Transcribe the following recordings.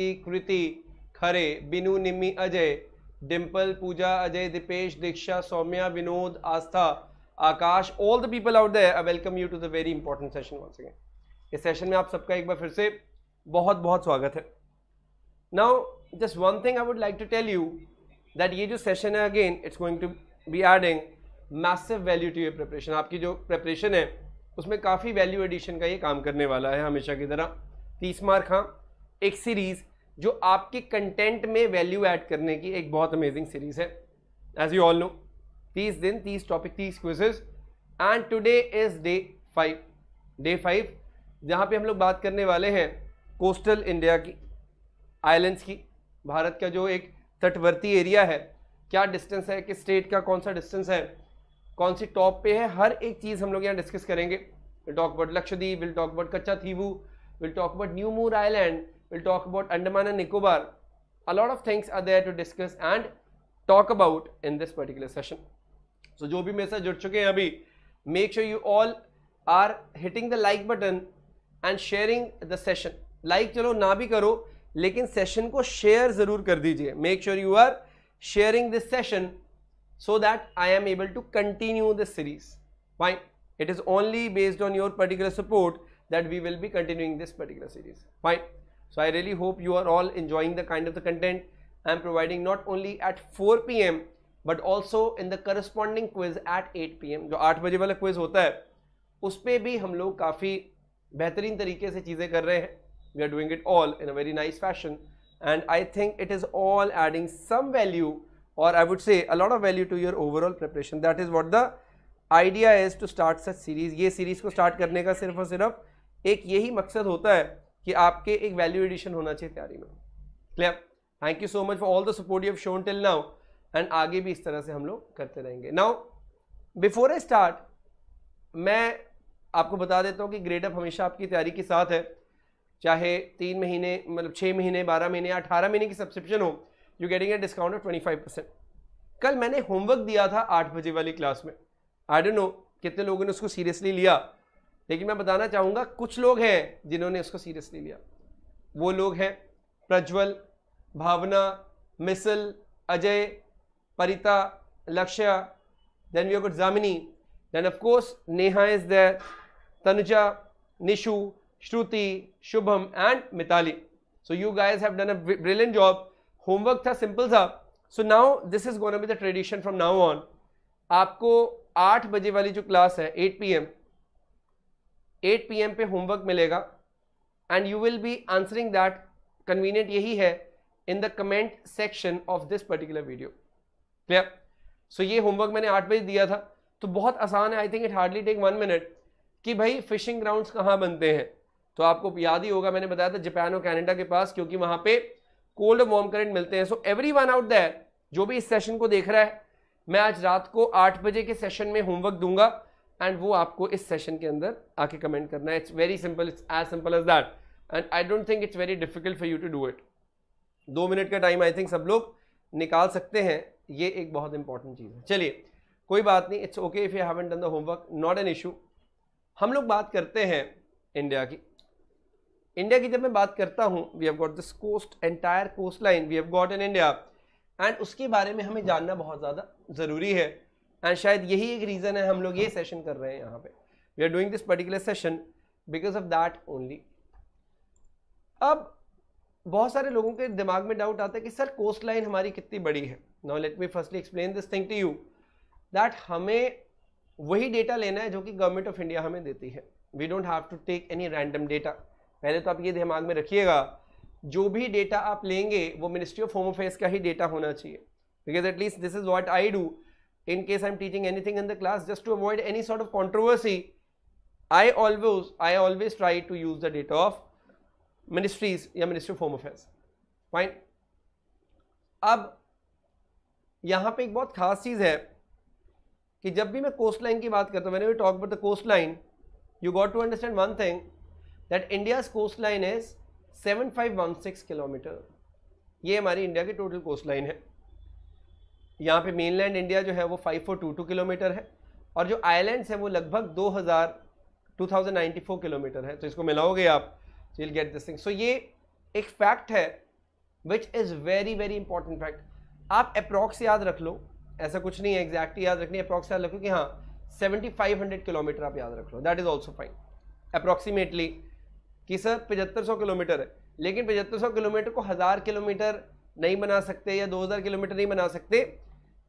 Kriti Khare Binu Nimi Ajay Dimple Pooja Ajay Deepesh Diksha Saumya Vinod Aastha Akash all the people out there I welcome you to the very important session one again इस session में आप सबका एक बार फिर से बहुत बहुत स्वागत है now just one thing I would like to tell you that ये जो सेशन है again it's going to be adding massive value to your preparation आपकी जो प्रिपरेशन है उसमें काफ़ी वैल्यू एडिशन का ये काम करने वाला है हमेशा की तरह तीस मार्क हाँ एक सीरीज़ जो आपके कंटेंट में वैल्यू ऐड करने की एक बहुत अमेजिंग सीरीज़ है एज यू ऑल नो तीस दिन तीस टॉपिक तीस quizzes and today is day five day five जहाँ पे हम लोग बात करने वाले हैं कोस्टल इंडिया की आइलैंड्स की भारत का जो एक तटवर्ती एरिया है क्या डिस्टेंस है किस स्टेट का कौन सा डिस्टेंस है कौन सी टॉप पे है हर एक चीज़ हम लोग यहाँ डिस्कस करेंगे will talk about Lakshadweep will talk about Katchatheevu will talk about New Moore Island we'll talk about Andaman and Nicobar. A lot of things are there to discuss and talk about in this particular session. So, जो भी मेरे साथ जुड़ make sure you all are hitting the like button and sharing the session. Like चलो ना भी करो लेकिन session को share ज़रूर कर Make sure you are sharing this session so that I am able to continue this series. Fine. It is only based on your particular support that we will be continuing this particular series. Fine. So I really hope you are all enjoying the kind of the content I am providing not only at 4 p.m. But also in the corresponding quiz at eight P जो आठ बजे वाला quiz होता है उस पर भी हम लोग काफ़ी बेहतरीन तरीके से चीज़ें कर रहे हैं we are doing it all in a very nice fashion and I think it is all adding some value और I would say a lot of value to your overall preparation that is what the idea is to start such series ये series को start करने का सिर्फ और सिर्फ एक यही मकसद होता है कि आपके एक वैल्यू एडिशन होना चाहिए तैयारी में clear thank you so much for all the support you have shown till now and आगे भी इस तरह से हम लोग करते रहेंगे नाउ बिफोर आई स्टार्ट मैं आपको बता देता हूँ कि ग्रेडअप हमेशा आपकी तैयारी के साथ है चाहे तीन महीने मतलब छः महीने बारह महीने या अठारह महीने की सब्सक्रिप्शन हो you getting a discount of twenty five percent कल मैंने होमवर्क दिया था आठ बजे वाली क्लास में आई डोंट नो कितने लोगों ने उसको सीरियसली लिया लेकिन मैं बताना चाहूंगा कुछ लोग हैं जिन्होंने उसको सीरियसली लिया वो लोग हैं प्रज्वल भावना मिसल Ajay Parita Lakshya then we good Jamini then of course Neha is there Tanuja Nishu Shruti Shubham and Mitali so you guys have done a brilliant job homework था सिंपल था so now this is gonna be the tradition from now on आपको आठ बजे वाली जो क्लास है eight P M eight P पे homework मिलेगा and you will be answering that convenient यही है in the comment section of this particular video clear so ये होमवर्क मैंने आठ बजे दिया था तो बहुत आसान है I think it hardly take one minute कि भाई फिशिंग ग्राउंड्स कहाँ बनते हैं तो आपको याद ही होगा मैंने बताया था जापान और कैनेडा के पास क्योंकि वहाँ पे कोल्ड और वार्म करंट मिलते हैं so everyone out there जो भी इस सेशन को देख रहा है मैं आज रात को आठ बजे के सेशन में होमवर्क दूंगा एंड वो आपको इस सेशन के अंदर आके कमेंट करना है it's very simple it's as simple as that and I don't think it's very difficult for you to do it दो मिनट का टाइम आई थिंक सब लोग निकाल सकते हैं ये एक बहुत इंपॉर्टेंट चीज़ है चलिए कोई बात नहीं it's okay if you haven't done the homework not an issue हम लोग बात करते हैं इंडिया की इंडिया की जब मैं बात करता हूँ we have got this coast entire coast line we have got in India and उसके बारे में हमें जानना बहुत ज़्यादा ज़रूरी है एंड शायद यही एक रीज़न है हम लोग ये सेशन कर रहे हैं यहाँ पे we are doing this particular session because of that only अब बहुत सारे लोगों के दिमाग में डाउट आता है कि सर कोस्ट लाइन हमारी कितनी बड़ी है now let me firstly explain this thing to you that हमें वही डेटा लेना है जो कि गवर्नमेंट ऑफ इंडिया हमें देती है we don't have to take any random data पहले तो आप ये दिमाग में रखिएगा जो भी डेटा आप लेंगे वो मिनिस्ट्री ऑफ होम अफेयर्स का ही डेटा होना चाहिए because at least this is what I do in case i'm teaching anything in the class just to avoid any sort of controversy i always i always try to use the data of ministries या ministry of home affairs fine अब यहाँ पे एक बहुत खास चीज़ है कि जब भी मैं कोस्ट लाइन की बात करता हूँ मैंने talk about the coast line you got to understand one thing that India's coast line is 7516 kilometer ये हमारी इंडिया की टोटल कोस्ट लाइन है यहाँ पे मेनलैंड इंडिया जो है वो 5422 किलोमीटर है और जो आइलैंड्स है वो लगभग 2000 2094 किलोमीटर है तो इसको मिलाओगे आप तो will get this thing so ये एक फैक्ट है which is very very important fact आप अप्रॉक्स याद रख लो ऐसा कुछ नहीं है एग्जैक्टली याद रखनी अप्रॉक्स याद रखो कि हाँ सेवेंटी किलोमीटर आप याद रख लो that is also fine approximately कि सर पचहत्तर किलोमीटर है लेकिन पचहत्तर किलोमीटर को हज़ार किलोमीटर नहीं बना सकते या 2000 किलोमीटर नहीं बना सकते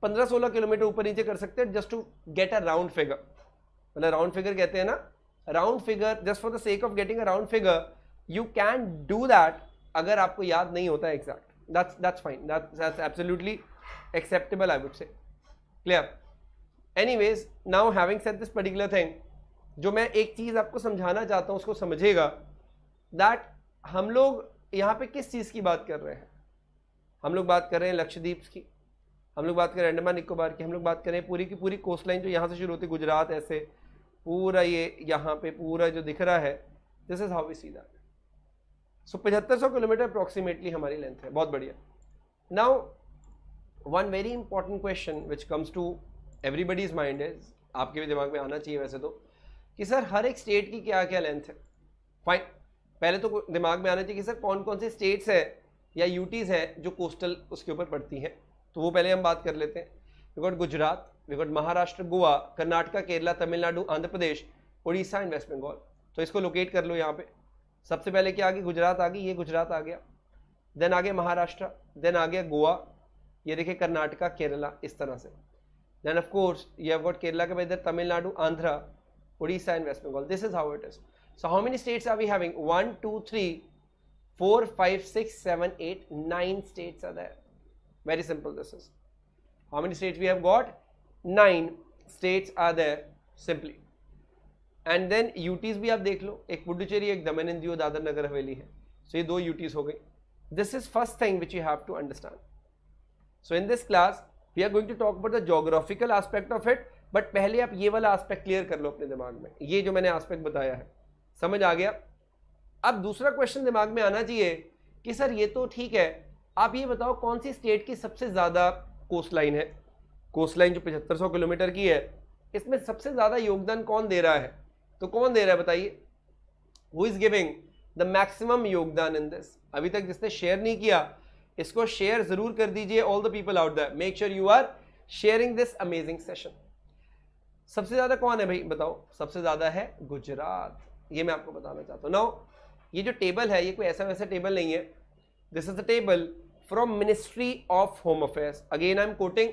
15-16 किलोमीटर ऊपर नीचे कर सकते हैं just to get a round figure मतलब राउंड फिगर कहते हैं ना round figure just for the sake of getting a round figure you can do that अगर आपको याद नहीं होता exact that's that's fine that's absolutely acceptable I would say clear anyways now having set this particular thing जो मैं एक चीज़ आपको समझाना चाहता हूँ उसको समझेगा दैट हम लोग यहाँ पे किस चीज़ की बात कर रहे हैं हम लोग बात कर रहे हैं लक्षद्वीप की हम लोग बात करें अंडमान निकोबार की हम लोग बात करें पूरी की पूरी कोस्ट लाइन जो यहाँ से शुरू होती है गुजरात ऐसे पूरा ये यहाँ पे पूरा जो दिख रहा है this is how we see that so पचहत्तर सौ किलोमीटर अप्रॉक्सीमेटली हमारी लेंथ है बहुत बढ़िया now one very important question which comes to everybody's mind is आपके भी दिमाग में आना चाहिए वैसे तो कि सर हर एक स्टेट की क्या क्या लेंथ है फाइन पहले तो दिमाग में आना चाहिए कि सर कौन कौन सी स्टेट्स हैं या यूटीज़ है जो कोस्टल उसके ऊपर पड़ती हैं तो वो पहले हम बात कर लेते हैं we've got Gujarat we've got Maharashtra Goa Karnataka Kerala Tamil Nadu Andhra Pradesh Orissa and west Bengal तो इसको लोकेट कर लो यहाँ पे सबसे पहले क्या आ गई गुजरात आ गई ये गुजरात आ गया देन आ गया महाराष्ट्र देन आ गया गोवा ये देखिए कर्नाटका केरला इस तरह से देन ऑफ कोर्स ये अवॉर्ड केरला के बाद इधर Tamil Nadu Andhra Orissa and west Bengal this is how it is so how many states are we having one two three four five six seven eight nine states are there. Very simple this is. How many states we have got? 9 states are and then UTs भी आप देख लो एक पुडुचेरी एक दमन इंदी दियो दादर नगर हवेली है सो so, ये दो यूटीज हो गई this is first thing which you have to understand so in this class we are going to talk about the geographical aspect of it but पहले आप ये वाला आस्पेक्ट क्लियर कर लो अपने दिमाग में ये जो मैंने आस्पेक्ट बताया है समझ आ गया अब दूसरा क्वेश्चन दिमाग में आना चाहिए कि सर ये तो ठीक है आप ये बताओ कौन सी स्टेट की सबसे ज़्यादा कोस्ट लाइन है कोस्ट लाइन जो पचहत्तर सौ किलोमीटर की है इसमें सबसे ज़्यादा योगदान कौन दे रहा है तो कौन दे रहा है बताइए who is giving the maximum योगदान इन दिस अभी तक जिसने शेयर नहीं किया इसको शेयर ज़रूर कर दीजिए all the people out that make sure you are sharing this amazing session सबसे ज़्यादा कौन है भाई बताओ सबसे ज़्यादा है गुजरात ये मैं आपको बताना चाहता हूँ नाउ ये जो टेबल है ये कोई ऐसा वैसा टेबल नहीं है this is the table from ministry of home affairs again I am quoting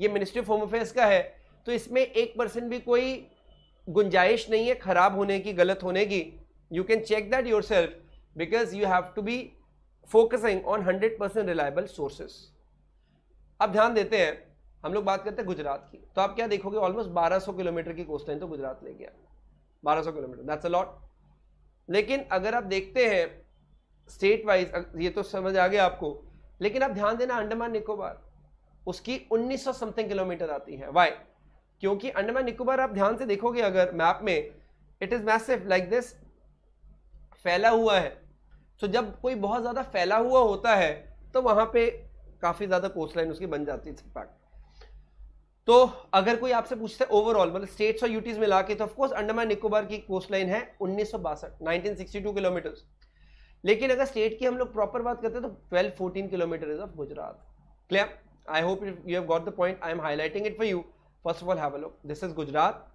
ये मिनिस्ट्री ऑफ होम अफेयर्स का है तो इसमें एक परसेंट भी कोई गुंजाइश नहीं है ख़राब होने की गलत होने की you can check that yourself because you have to be focusing on hundred percent reliable sources अब ध्यान देते हैं हम लोग बात करते हैं गुजरात की तो आप क्या देखोगे ऑलमोस्ट 1200 किलोमीटर की कोस्ट लाइन तो गुजरात ले गया 1200 किलोमीटर दैट्स अ लॉट लेकिन अगर आप देखते हैं स्टेट वाइज ये तो समझ आ गया आपको लेकिन आप ध्यान देना अंडमान निकोबार उसकी 1900 समथिंग किलोमीटर आती है वाई क्योंकि अंडमान निकोबार आप ध्यान से देखोगे अगर मैप में it is massive like this फैला हुआ है तो जब कोई बहुत ज़्यादा फैला हुआ होता है तो वहां पे काफ़ी ज़्यादा कोस्ट लाइन उसकी बन जाती है फैक्ट तो अगर कोई आपसे पूछता है ओवरऑल मतलब स्टेट्स और यूटीज मिला के तो ऑफकोर्स अंडमान निकोबार की कोस्ट लाइन है उन्नीस सौ बासठ नाइनटीन सिक्सटी टू किलोमीटर लेकिन अगर स्टेट की हम लोग प्रॉपर बात करते हैं तो twelve fourteen kilometre is of Gujarat clear I hope you have got the point I am highlighting it for you first of all have a look this is Gujarat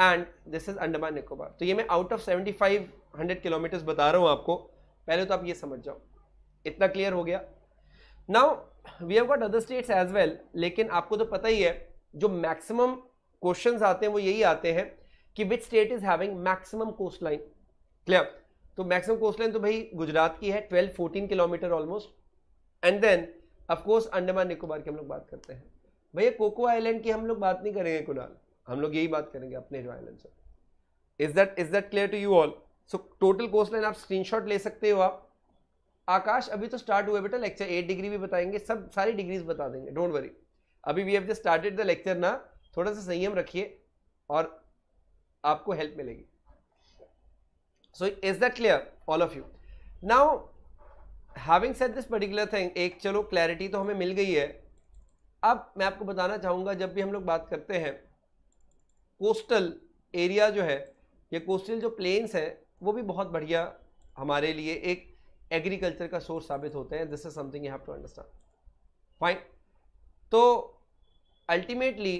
and this is Andaman Nicobar तो ये मैं out of seventy five hundred kilometres बता रहा हूँ आपको पहले तो आप ये समझ जाओ इतना क्लियर हो गया now we have got other states as well लेकिन आपको तो पता ही है जो मैक्सिमम क्वेश्चंस आते हैं वो यही आते हैं कि which state is having maximum coast line clear तो मैक्सिमम कोस्ट लाइन तो भाई गुजरात की है 12 14 किलोमीटर almost and then of course Andaman Nicobar की हम लोग बात करते हैं भैया कोको आइलैंड की हम लोग बात नहीं करेंगे कुणाल हम लोग यही बात करेंगे अपने जो आइलैंड से is that is that clear to you all so total coast line आप स्क्रीन ले सकते हो आप आकाश अभी तो स्टार्ट हुआ बेटा लेक्चर एट डिग्री भी बताएंगे सब सारी डिग्रीज बता देंगे डोंट वरी अभी we have just started the lecture ना थोड़ा सा संयम रखिए और आपको हेल्प मिलेगी so is that clear all of you now having set this particular thing एक चलो क्लैरिटी तो हमें मिल गई है अब मैं आपको बताना चाहूँगा जब भी हम लोग बात करते हैं कोस्टल एरिया जो है या कोस्टल जो प्लेन्स हैं वो भी बहुत बढ़िया हमारे लिए एक एग्रीकल्चर का सोर्स साबित होते हैं this is something you have to understand fine तो ultimately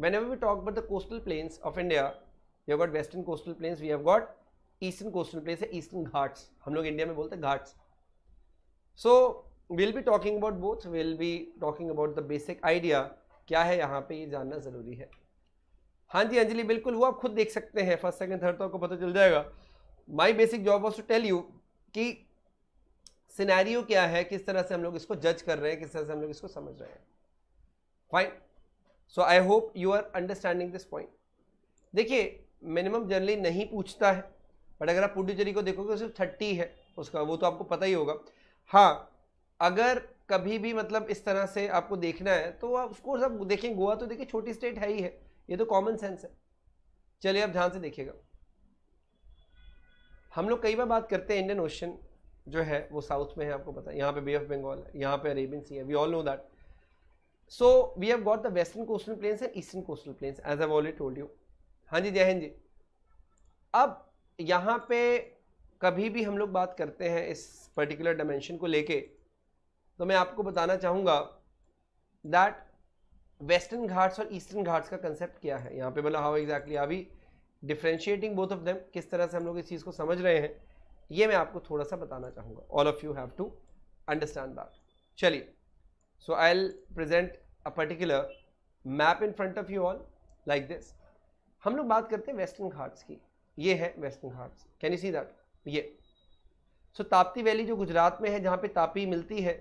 whenever we talk about the coastal plains of India we have got western coastal plains we have got eastern coastal plains है eastern Ghats हम लोग India में बोलते हैं Ghats so will be talking about both will be talking about the basic idea क्या है यहाँ पे ये यह जानना ज़रूरी है हाँ जी अंजलि बिल्कुल वो आप खुद देख सकते हैं फर्स्ट सेकेंड थर्ड तो आपको पता चल जाएगा my basic job was to tell you कि सिनेरियो क्या है किस तरह से हम लोग इसको जज कर रहे हैं किस तरह से हम लोग इसको समझ रहे हैं fine so I hope you are understanding this point देखिए मिनिमम जनरली नहीं पूछता है बट अगर आप पुडुचेरी को देखोगे सिर्फ थर्टी है उसका वो तो आपको पता ही होगा हाँ अगर कभी भी मतलब इस तरह से आपको देखना है तो ऑफकोर्स आप देखें गोवा तो देखिए छोटी स्टेट है ही है ये तो कॉमन सेंस है चलिए आप ध्यान से देखिएगा हम लोग कई बार बात करते हैं इंडियन ओशन जो है वो साउथ में है आपको पता है यहाँ पे बे ऑफ बंगाल है यहाँ पे अरेबियन सी है we all know that so we have got the western coastal plains and eastern coastal plains as I've already told you हाँ जी जय हिंद जी अब यहाँ पे कभी भी हम लोग बात करते हैं इस पर्टिकुलर डायमेंशन को लेके तो मैं आपको बताना चाहूँगा दैट वेस्टर्न घाट्स और ईस्टर्न घाट्स का कंसेप्ट क्या है यहाँ पे मतलब हाउ एग्जैक्टली अभी डिफ्रेंशिएटिंग बोथ ऑफ देम किस तरह से हम लोग इस चीज़ को समझ रहे हैं ये मैं आपको थोड़ा सा बताना चाहूँगा all of you have to understand that चलिए so I'll present a particular map in front of you all like this हम लोग बात करते हैं वेस्टर्न घाट्स की ये है western Ghats can you see that ये सो so, ताप्ती वैली जो गुजरात में है जहाँ पे तापी मिलती है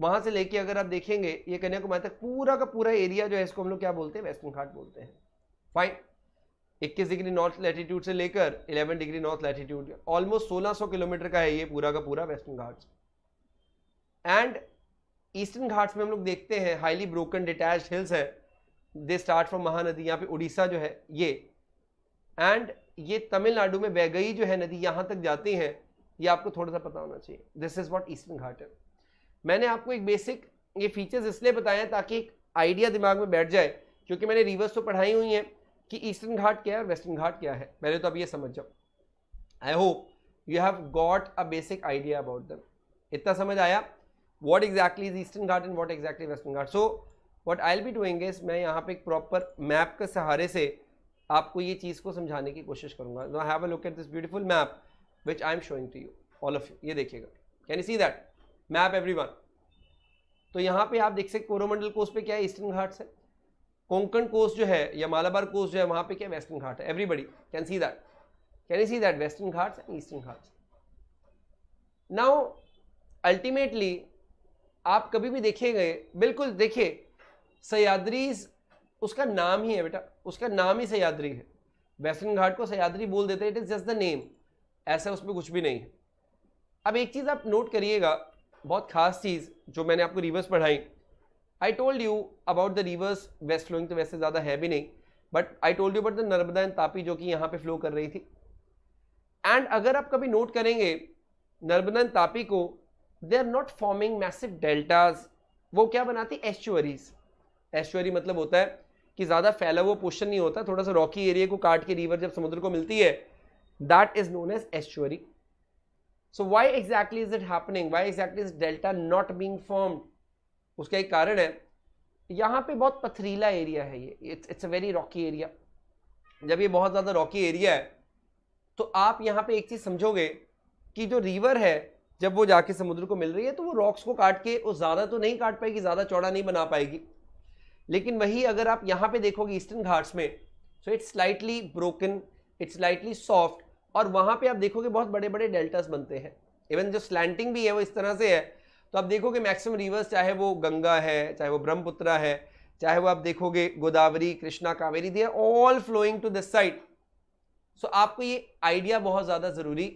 वहाँ से लेके अगर आप देखेंगे ये कन्याकुमारी तक पूरा का पूरा एरिया जो है इसको हम लोग क्या बोलते हैं वेस्टर्न घाट बोलते हैं फाइन इक्कीस डिग्री नॉर्थ लैटिट्यूड से लेकर eleven degree north latitude almost सोलह सौ किलोमीटर का है ये पूरा का पूरा western Ghats and eastern Ghats में हम लोग देखते हैं हाईली ब्रोकन डिटैच हिल्स है दे स्टार्ट फ्रॉम महानदी यहाँ पे उड़ीसा जो है ये एंड ये तमिलनाडु में वैगई जो है नदी यहाँ तक जाती है ये आपको थोड़ा सा पता होना चाहिए this is what eastern Ghat है मैंने आपको एक बेसिक ये फीचर्स इसलिए बताए ताकि एक आइडिया दिमाग में बैठ जाए क्योंकि मैंने रिवर्स तो पढ़ाई हुई हैं कि ईस्टर्न घाट क्या है और वेस्टर्न घाट क्या है पहले तो अब ये समझ जाओ I hope you have got a basic idea about them इतना समझ आया what exactly is eastern Ghat and what exactly western Ghat so what I be doing is मैं यहाँ पे एक प्रॉपर मैप के सहारे से आपको ये चीज़ को समझाने की कोशिश करूँगा now have a look at this beautiful map which I am showing to you all of you ये देखिएगा can you see that map every तो यहाँ पे आप देख सकते कोरोमंडल कोस्ट पे क्या है ईस्टर्न घाट्स है कोंकण कोस्ट जो है या मालाबार कोस्ट जो है वहाँ पे क्या वेस्टर्न घाट है everybody can see that can you see that western Ghats and eastern Ghats now ultimately आप कभी भी देखेंगे बिल्कुल देखिए सयाद्रीज उसका नाम ही है बेटा उसका नाम ही सयाद्री है वेस्टर्न घाट को सयाद्री बोल देते हैं it is just the name ऐसा उसमें कुछ भी नहीं है अब एक चीज़ आप नोट करिएगा बहुत खास चीज़ जो मैंने आपको रिवर्स पढ़ाई I told you about the rivers west flowing तो वैसे ज़्यादा है भी नहीं but I told you but the Narmada and Tapi जो कि यहाँ पे फ्लो कर रही थी एंड अगर आप कभी नोट करेंगे नर्मदा एंड तापी को they are not forming massive deltas वो क्या बनाती एस्चुअरीज एस्चुअरी मतलब होता है कि ज़्यादा फैला हुआ पोर्शन नहीं होता थोड़ा सा रॉकी एरिया को काट के रिवर जब समुद्र को मिलती है that is known as estuary so why exactly is it happening why exactly is delta not being formed उसका एक कारण है यहाँ पे बहुत पथरीला एरिया है ये it's it's a very rocky area जब ये बहुत ज़्यादा रॉकी एरिया है तो आप यहाँ पे एक चीज़ समझोगे कि जो रिवर है जब वो जाके समुद्र को मिल रही है तो वो रॉक्स को काट के उस ज़्यादा तो नहीं काट पाएगी ज़्यादा चौड़ा नहीं बना पाएगी लेकिन वही अगर आप यहाँ पे देखोगे ईस्टर्न घाट्स में so it's slightly broken it's slightly soft और वहाँ पर आप देखोगे बहुत बड़े बड़े डेल्टास बनते हैं इवन जो स्लैंटिंग भी है वो इस तरह से है तो आप देखोगे मैक्सिमम रिवर्स चाहे वो गंगा है चाहे वो ब्रह्मपुत्रा है चाहे वो आप देखोगे Godavari Krishna Kaveri they all flowing to this side so आपको ये आइडिया बहुत ज़्यादा ज़रूरी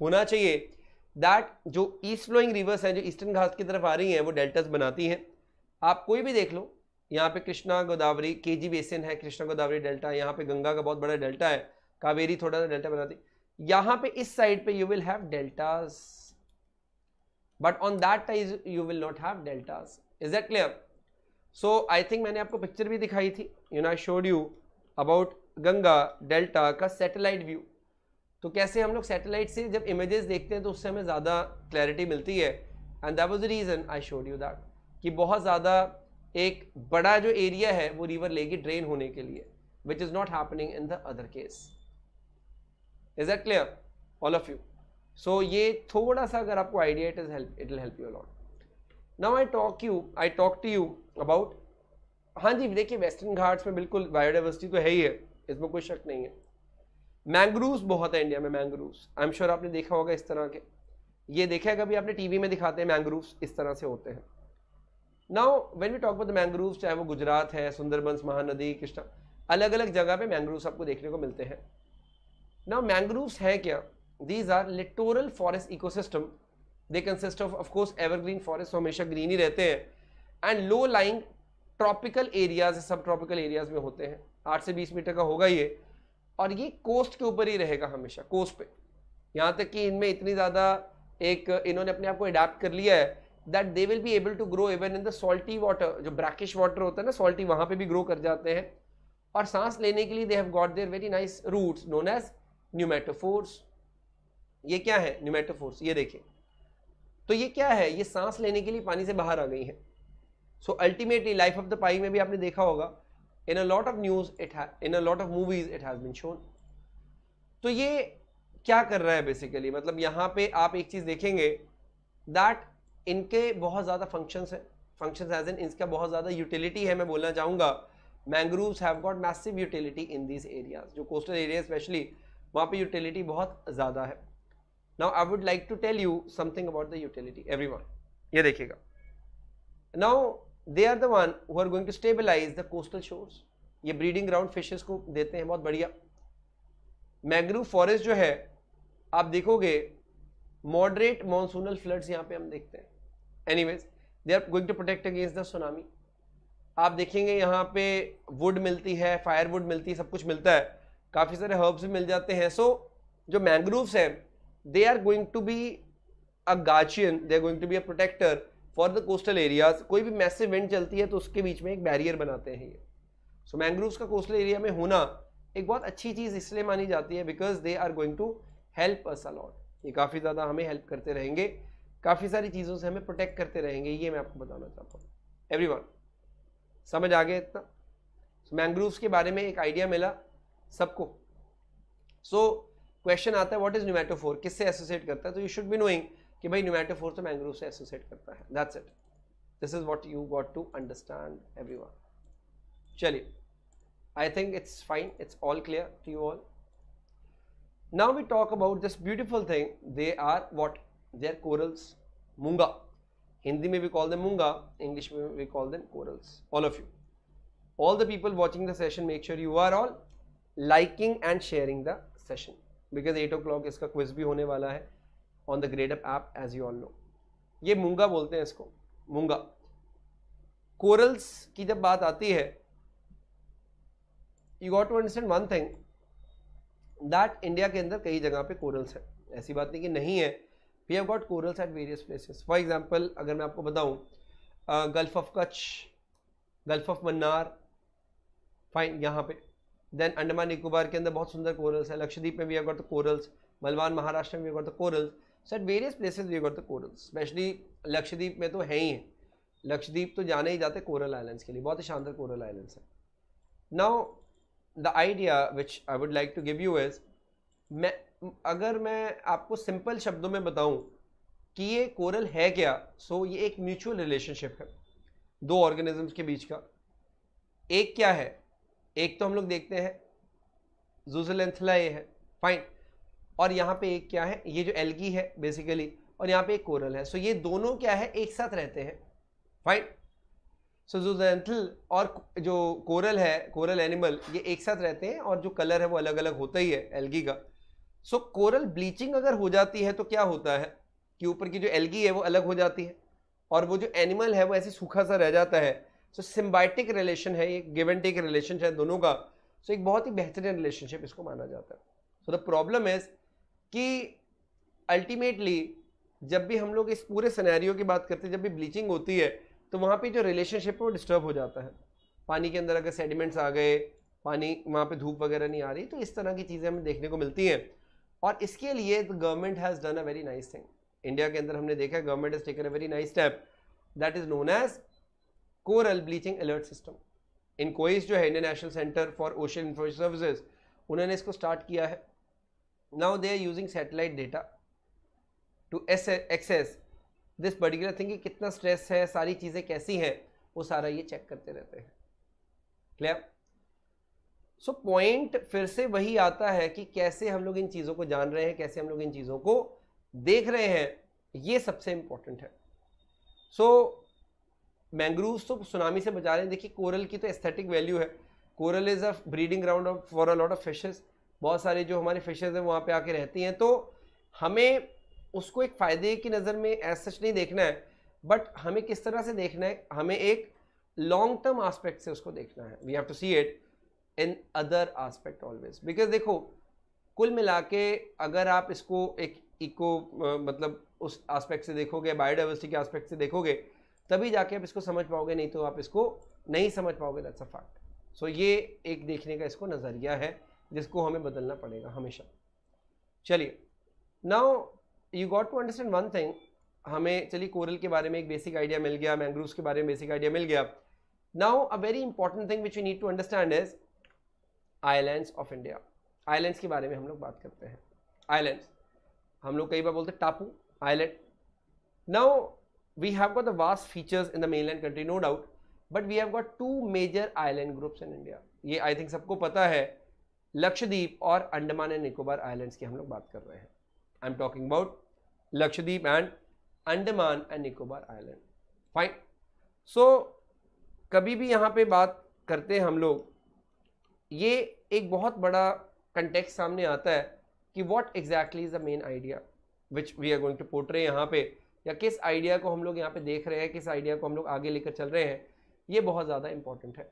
होना चाहिए दैट जो ईस्ट फ्लोइंग रिवर्स हैं जो ईस्टर्न घाट की तरफ आ रही हैं वो डेल्टास बनाती हैं आप कोई भी देख लो यहाँ पे कृष्णा गोदावरी के जी बेसिन है कृष्णा गोदावरी डेल्टा यहाँ पे गंगा का बहुत बड़ा डेल्टा है कावेरी थोड़ा सा डेल्टा बनाती यहाँ पे इस साइड पे you will have deltas but on that टाइज you will not have deltas is that clear so I think मैंने आपको पिक्चर भी दिखाई थी you I showed you about Ganga delta का सेटेलाइट व्यू तो कैसे हम लोग सेटेलाइट से जब इमेजेस देखते हैं तो उससे हमें ज़्यादा क्लैरिटी मिलती है and that was the reason I showed you that कि बहुत ज़्यादा एक बड़ा जो एरिया है वो रिवर लेगी ड्रेन होने के लिए which is not happening in the other case is that clear all of you so ये थोड़ा सा अगर आपको idea it is help it will help you a lot now I talk you I talk to you about हाँ जी देखिए western Ghats में बिल्कुल बायोडाइवर्सिटी तो है ही है इसमें कोई शक नहीं है मैंग्रूव्स बहुत है इंडिया में मैंग्रूव्स आई एम श्योर आपने देखा होगा इस तरह के ये देखा है कभी आपने टीवी में दिखाते हैं मैंग्रूव्स इस तरह से होते हैं now when we talk about the mangroves चाहे वो गुजरात है सुंदरबंस महानदी कृष्णा अलग अलग जगह पे मैंग्रूव्स आपको देखने को मिलते हैं ना मैंग्रूव्स हैं क्या these are littoral forest ecosystem they consist of of course forest हमेशा ग्रीन ही रहते हैं and low lying tropical areas सब ट्रॉपिकल एरियाज में होते हैं आठ से बीस मीटर का होगा ये और ये कोस्ट के ऊपर ही रहेगा हमेशा कोस्ट पे यहाँ तक कि इनमें इतनी ज़्यादा एक इन्होंने अपने आप को अडाप्ट कर लिया है that they will be able to grow even in the salty water जो ब्रैकिश वाटर होता है ना सॉल्टी वहाँ पे भी ग्रो कर जाते हैं और सांस लेने के लिए they have got their very nice roots known as pneumatophores ये क्या है न्यूमेटोफोर्स ये देखिए तो ये क्या है ये सांस लेने के लिए पानी से बाहर आ गई है so ultimately Life of the Pi में भी आपने देखा होगा in a lot of news it in a lot of movies it has been shown तो ये क्या कर रहा है बेसिकली मतलब यहाँ पे आप एक चीज़ देखेंगे दैट इनके बहुत ज़्यादा फंक्शन है फंक्शन एज इन इसका बहुत ज़्यादा यूटिलिटी है मैं बोलना चाहूँगा mangroves have got massive utility in these areas जो कोस्टल एरिया स्पेशली वहाँ पे यूटिलिटी बहुत ज़्यादा है now I would like to tell you something about the utility every one ये देखिएगा now they are the one who are going to stabilize the coastal shores ये breeding ground fishes को देते हैं बहुत बढ़िया मैग्रूव फॉरेस्ट जो है आप देखोगे मॉडरेट मॉनसूनल फ्लड्स यहाँ पे हम देखते हैं anyways they are going to protect against the tsunami आप देखेंगे यहाँ पे वुड मिलती है फायर वुड मिलती है सब कुछ मिलता है काफ़ी सारे हर्ब्स भी मिल जाते हैं सो so, जो मैंग्रूव्स हैं they are going to be a guardian they are going to be a protector for the coastal areas कोई भी मैसिव विंड चलती है तो उसके बीच में एक बैरियर बनाते हैं ये सो so, मैंग्रोव्स का कोस्टल एरिया में होना एक बहुत अच्छी चीज़ इसलिए मानी जाती है because they are going to help us a lot ये काफ़ी ज़्यादा हमें हेल्प करते रहेंगे काफ़ी सारी चीज़ों से हमें प्रोटेक्ट करते रहेंगे ये मैं आपको बताना चाहता हूँ एवरी वन समझ आ गए इतना मैंग्रोव्स के बारे में एक आइडिया मिला सबको सो so, क्वेश्चन आता है व्हाट इज न्यूमेटोफोर किससे एसोसिएट करता है तो यू शुड बी नोइंग कि भाई न्यूमेटोफोर तो मैंग्रोव से एसोसिएट करता है that's it this is what you got to understand every चलिए I think it's fine it's all clear to you all now we talk about this beautiful thing they are what they are corals मूंगा हिंदी में we call them moonga English में we call them corals all of you all the people watching the session make sure you are all liking and sharing the session because eight o'clock इसका quiz भी होने वाला है on the grade up app as you all know ये मूंगा बोलते हैं इसको मूंगा कोरल्स की जब बात आती है you got to understand one thing that India के अंदर कई जगह पे कोरल्स हैं ऐसी बात नहीं कि नहीं है we have got corals at various places for example अगर मैं आपको बताऊँ Gulf of Kutch Gulf of Mannar fine यहाँ पे देन अंडमान निकोबार के अंदर बहुत सुंदर कोरल्स है लक्षद्वीप में भी अगर तो कोरल्स मलवान महाराष्ट्र में भी अगर तो corals so at various places भी अगर तो कोरल्स स्पेशली लक्षद्वीप में तो है ही है लक्षद्वीप तो जाने ही जाते कोरल आइलैंड्स के लिए बहुत ही शानदार कोरल आइलैंड्स है now the idea which I would like to give you is मैं अगर मैं आपको सिंपल शब्दों में बताऊं कि ये कोरल है क्या सो so, ये एक म्यूचुअल रिलेशनशिप है दो ऑर्गेनिजम्स के बीच का एक क्या है एक तो हम लोग देखते हैं जूसलेंथला ये है फाइन और यहाँ पे एक क्या है ये जो एल्गी है बेसिकली और यहाँ पे एक कोरल है सो ये दोनों क्या है एक साथ रहते हैं फाइन सो so, और जो कोरल है कोरल एनिमल ये एक साथ रहते हैं और जो कलर है वो अलग अलग होता ही है एल्गी का सो so, कोरल ब्लीचिंग अगर हो जाती है तो क्या होता है कि ऊपर की जो एल्गी है वो अलग हो जाती है और वो जो एनिमल है वो ऐसे सूखा सा रह जाता है सो सिम्बाइटिक रिलेशन है ये गिव एंड टेक रिलेशन है दोनों का सो so, एक बहुत ही बेहतरीन रिलेशनशिप इसको माना जाता है सो द प्रॉब्लम इज कि अल्टीमेटली जब भी हम लोग इस पूरे सिनेरियो की बात करते हैं जब भी ब्लीचिंग होती है तो वहाँ पे जो रिलेशनशिप है वो डिस्टर्ब हो जाता है पानी के अंदर अगर सेडिमेंट्स आ गए पानी वहाँ पे धूप वगैरह नहीं आ रही तो इस तरह की चीज़ें हमें देखने को मिलती हैं और इसके लिए the government has done a very nice thing India के अंदर हमने देखा है government has taken a very nice step that is known as coral bleaching alert system INCOIS जो है Indian National Centre for Ocean Information Services उन्होंने इसको start किया है now they are using satellite data to as access this particular thing कि कितना stress है सारी चीज़ें कैसी हैं वो सारा ये चेक करते रहते हैं क्लियर सो पॉइंट फिर से वही आता है कि कैसे हम लोग इन चीज़ों को जान रहे हैं कैसे हम लोग इन चीज़ों को देख रहे हैं ये सबसे इम्पोर्टेंट है सो so, मैंग्रोव्स तो सुनामी से बचा रहे हैं देखिए कोरल की तो एस्थेटिक वैल्यू है coral is a breeding ground of for a lot of fishes बहुत सारे जो हमारे फिशेज हैं वहाँ पे आके रहती हैं तो हमें उसको एक फ़ायदे की नज़र में एज सच नहीं देखना है बट हमें किस तरह से देखना है हमें एक लॉन्ग टर्म आस्पेक्ट से उसको देखना है we have to see it in other aspect always because देखो कुल मिला के अगर आप इसको एक इको मतलब उस आस्पेक्ट से देखोगे बायोडाइवर्सिटी के आस्पेक्ट से देखोगे तभी जाके आप इसको समझ पाओगे नहीं तो आप इसको नहीं समझ पाओगे दैट्स अ फैक्ट सो ये एक देखने का इसको नज़रिया है जिसको हमें बदलना पड़ेगा हमेशा चलिए now you got to understand one thing हमें चलिए कोरल के बारे में एक बेसिक आइडिया मिल गया मैंग्रोव्स के बारे में बेसिक आइडिया मिल गया now a very important thing which you need to understand is islands of India islands के बारे में हम लोग बात करते हैं आइलैंड्स हम लोग कई बार बोलते हैं टापू island now we have got the vast features in the mainland country no doubt but we have got two major island groups in India ये I think सबको पता है लक्षद्वीप और अंडमान एंड निकोबार आइलैंड्स की हम लोग बात कर रहे हैं I am talking about Lakshadweep and Andaman and Nicobar island fine so कभी भी यहाँ पे बात करते हैं हम लोग ये एक बहुत बड़ा कंटेक्स सामने आता है कि what exactly is the main idea which we are going to portray यहाँ पे या किस आइडिया को हम लोग यहाँ पे देख रहे हैं किस आइडिया को हम लोग आगे लेकर चल रहे हैं ये बहुत ज़्यादा इंपॉर्टेंट है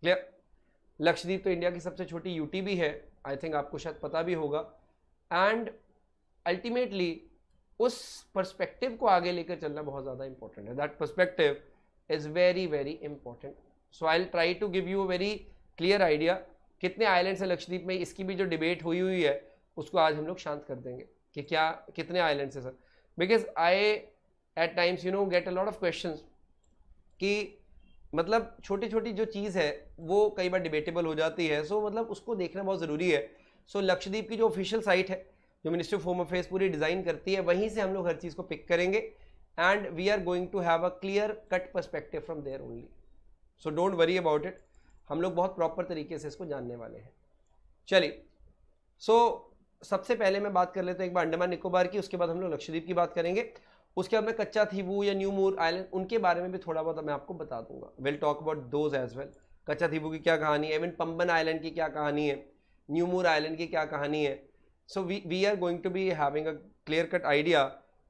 क्लियर लक्षद्वीप तो इंडिया की सबसे छोटी यूटी भी है आई थिंक आपको शायद पता भी होगा एंड अल्टीमेटली उस परस्पेक्टिव को आगे लेकर चलना बहुत ज़्यादा इंपॉर्टेंट है that perspective is very very important so I try to give you a very clear idea कितने आइलैंड्स हैं लक्षद्वीप में इसकी भी जो डिबेट हुई हुई है उसको आज हम लोग शांत कर देंगे कि क्या कितने आइलैंड्स हैं sir because I at times you know get a lot of question कि मतलब छोटी छोटी जो चीज़ है वो कई बार डिबेटेबल हो जाती है सो so, मतलब उसको देखना बहुत ज़रूरी है सो so, लक्षद्वीप की जो ऑफिशियल साइट है जो मिनिस्ट्री ऑफ होम अफेयर्स पूरी डिज़ाइन करती है वहीं से हम लोग हर चीज़ को पिक करेंगे and we are going to have a clear cut perspective from there only so don't worry about it हम लोग बहुत प्रॉपर तरीके से इसको जानने वाले हैं चलिए सो so, सबसे पहले मैं बात कर लेता हूँ एक बार अंडमान निकोबार की उसके बाद हम लोग लक्षद्वीप की बात करेंगे उसके बाद मैं कच्चा थीबू या न्यू मूर आइलैंड उनके बारे में भी थोड़ा बहुत मैं आपको बता दूंगा will talk about those as well Katchatheevu की क्या कहानी है इवन पम्बन आइलैंड की क्या कहानी है न्यू मूर आइलैंड की क्या कहानी है so we we are going to be having a clear cut idea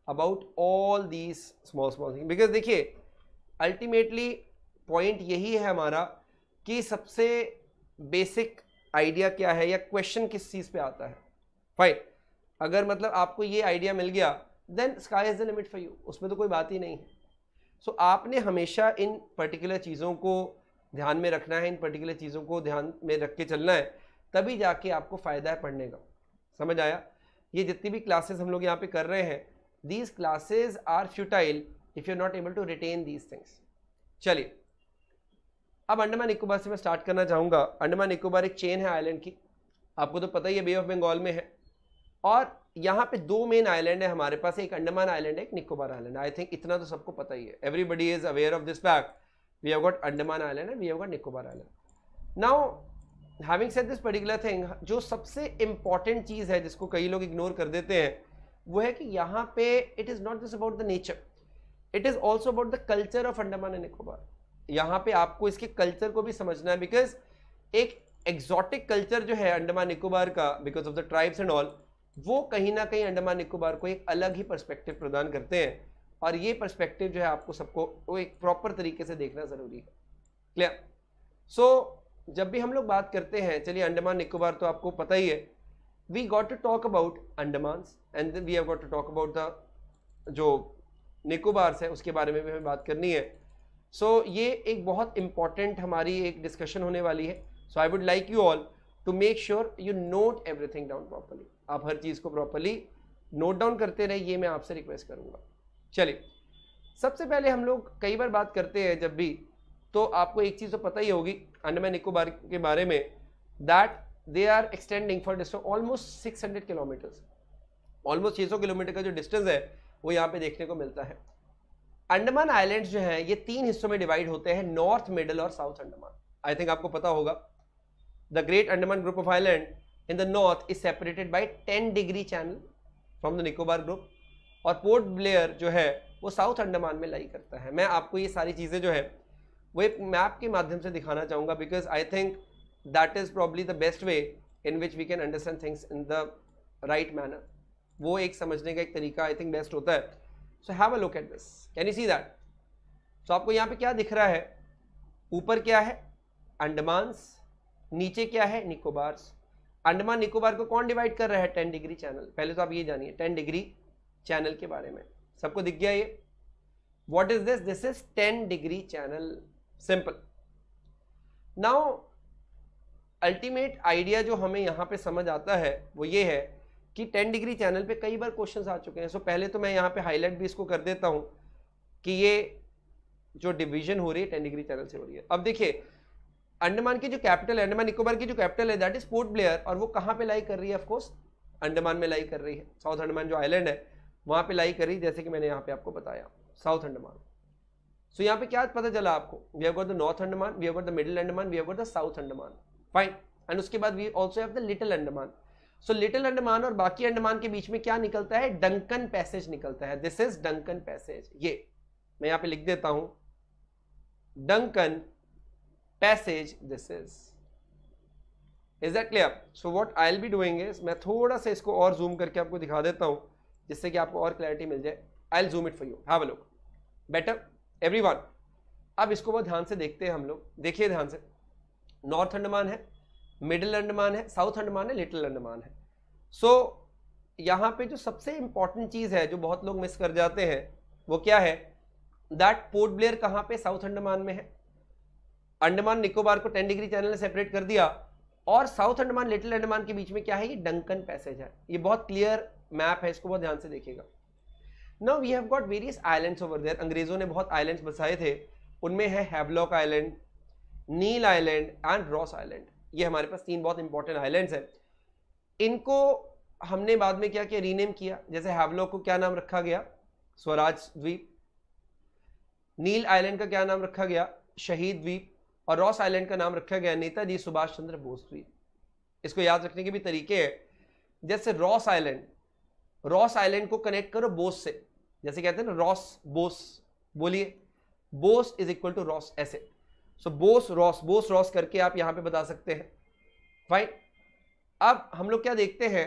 about all these small small thing because देखिए अल्टीमेटली पॉइंट यही है हमारा कि सबसे बेसिक आइडिया क्या है या क्वेश्चन किस चीज़ पे आता है फाइन अगर मतलब आपको ये आइडिया मिल गया then sky is the limit for you उसमें तो कोई बात ही नहीं है सो so, आपने हमेशा इन पर्टिकुलर चीज़ों को ध्यान में रखना है इन पर्टिकुलर चीज़ों को ध्यान में रख के चलना है तभी जाके आपको फ़ायदा है पढ़ने का समझ आया ये जितनी भी क्लासेस हम लोग यहाँ पे कर रहे हैं these classes are futile if you not able to retain these things चलिए अब अंडमान निकोबार से मैं स्टार्ट करना चाहूँगा अंडमान निकोबार एक चेन है आइलैंड की आपको तो पता ही है बे ऑफ बंगाल में है और यहाँ पे दो मेन आइलैंड है हमारे पास एक अंडमान आइलैंड है एक निकोबार आइलैंड आई थिंक इतना तो सबको पता ही है everybody is aware of this fact we have got Andaman island and we have got Nicobar island now having said this particular thing जो सबसे इंपॉर्टेंट चीज़ है जिसको कई लोग इग्नोर कर देते हैं वो है कि यहाँ पे it is not just about the nature it is also about the culture of Andaman and Nicobar यहाँ पे आपको इसके कल्चर को भी समझना है बिकॉज एक एग्जॉटिक कल्चर जो है अंडमान निकोबार का because of the tribes and all वो कहीं ना कहीं अंडमान निकोबार को एक अलग ही पर्सपेक्टिव प्रदान करते हैं और ये पर्सपेक्टिव जो है आपको सबको वो एक प्रॉपर तरीके से देखना ज़रूरी है क्लियर सो so, जब भी हम लोग बात करते हैं चलिए अंडमान निकोबार तो आपको पता ही है we got to talk about Andaman and we have got to talk about the जो निकोबार्स है उसके बारे में भी हमें बात करनी है सो so, ये एक बहुत इंपॉर्टेंट हमारी एक डिस्कशन होने वाली है so I would like you all to make sure you note everything down properly आप हर चीज़ को प्रॉपरली नोट डाउन करते रहे ये मैं आपसे रिक्वेस्ट करूँगा चलिए सबसे पहले हम लोग कई बार बात करते हैं जब भी तो आपको एक चीज़ तो पता ही होगी अंडमान निकोबार के बारे में that they are extending for distance almost six hundred kilometres almost छः सौ किलोमीटर का जो डिस्टेंस है वो यहाँ पे देखने को मिलता है अंडमान आइलैंड जो हैं ये तीन हिस्सों में डिवाइड होते हैं नॉर्थ मिडल और साउथ अंडमान आई थिंक आपको पता होगा the Great Andaman group of island in the north is separated by 10 degree channel from the Nicobar group और पोर्ट ब्लेयर जो है वो साउथ अंडमान में लाई करता है मैं आपको ये सारी चीज़ें जो है वो एक मैप के माध्यम से दिखाना चाहूँगा because I think that is probably the best way in which we can understand things in the right manner वो एक समझने का एक तरीका आई थिंक बेस्ट होता है so have a look at this can you see that so आपको यहाँ पे क्या दिख रहा है ऊपर क्या है अंडमानस नीचे क्या है निकोबार्स अंडमान निकोबार को कौन डिवाइड कर रहा है टेन डिग्री चैनल पहले तो आप ये जानिए टेन डिग्री चैनल के बारे में सबको दिख गया ये what is this this is Ten degree Channel simple now ultimate idea जो हमें यहाँ पे समझ आता है वो ये है कि 10 डिग्री चैनल पे कई बार क्वेश्चंस आ चुके हैं सो so, पहले तो मैं यहाँ पे हाईलाइट भी इसको कर देता हूँ कि ये जो डिवीजन हो रही है 10 डिग्री चैनल से हो रही है अब देखिए अंडमान की जो कैपिटल है अंडमान निकोबार की जो कैपिटल है दैट इज पोर्ट ब्लेयर और वो कहाँ पे लाई कर रही है ऑफकोर्स अंडमान में लाई कर रही है साउथ अंडमान जो आइलैंड है वहाँ पे लाई कर रही है जैसे कि मैंने यहाँ पे आपको बताया साउथ अंडमान सो so, यहाँ पे क्या पता चला आपको we have got the North Andaman we have got the Middle Andaman we have got the South Andaman fine and उसके बाद we also have the Little Andaman so Little Andaman और बाकी अंडमान के बीच में क्या निकलता है डंकन पैसेज निकलता है दिस इज डंकन पैसेज ये मैं यहाँ पे लिख देता हूँ Duncan Passage this is is that clear so what I'll be doing is मैं थोड़ा सा इसको और जूम करके आपको दिखा देता हूँ जिससे कि आपको और क्लैरिटी मिल जाए I'll zoom it for you have a look better everyone अब इसको बहुत ध्यान से देखते हैं हम लोग देखिए ध्यान से नॉर्थ अंडमान है मिडिल अंडमान है साउथ अंडमान है लिटिल अंडमान है सो so, यहाँ पे जो सबसे इंपॉर्टेंट चीज़ है जो बहुत लोग मिस कर जाते हैं वो क्या है दैट पोर्ट ब्लेयर कहाँ पे साउथ अंडमान में है अंडमान निकोबार को टेन डिग्री चैनल ने सेपरेट कर दिया और साउथ अंडमान लिटिल अंडमान के बीच में क्या है ये डंकन पैसेज है ये बहुत क्लियर मैप है इसको बहुत ध्यान से देखिएगा now we have got various islands over there अंग्रेजों ने बहुत आइलैंड्स बसाए थे उनमें है Havelock Island Neil Island and Ross Island ये हमारे पास तीन बहुत इंपॉर्टेंट आइलैंड्स हैं इनको हमने बाद में क्या किया रीनेम किया जैसे हैवलॉक को क्या नाम रखा गया स्वराज द्वीप नील आइलैंड का क्या नाम रखा गया शहीद द्वीप और रॉस आइलैंड का नाम रखा गया नेताजी सुभाष चंद्र बोस भी इसको याद रखने के भी तरीके हैं जैसे रॉस आइलैंड रॉस आइलैंड को कनेक्ट करो बोस से जैसे कहते हैं ना रॉस बोस बोलिए Bose is equal to Ross ऐसे so Bose Ross Bose Ross करके आप यहां पे बता सकते हैं फाइन अब हम लोग क्या देखते हैं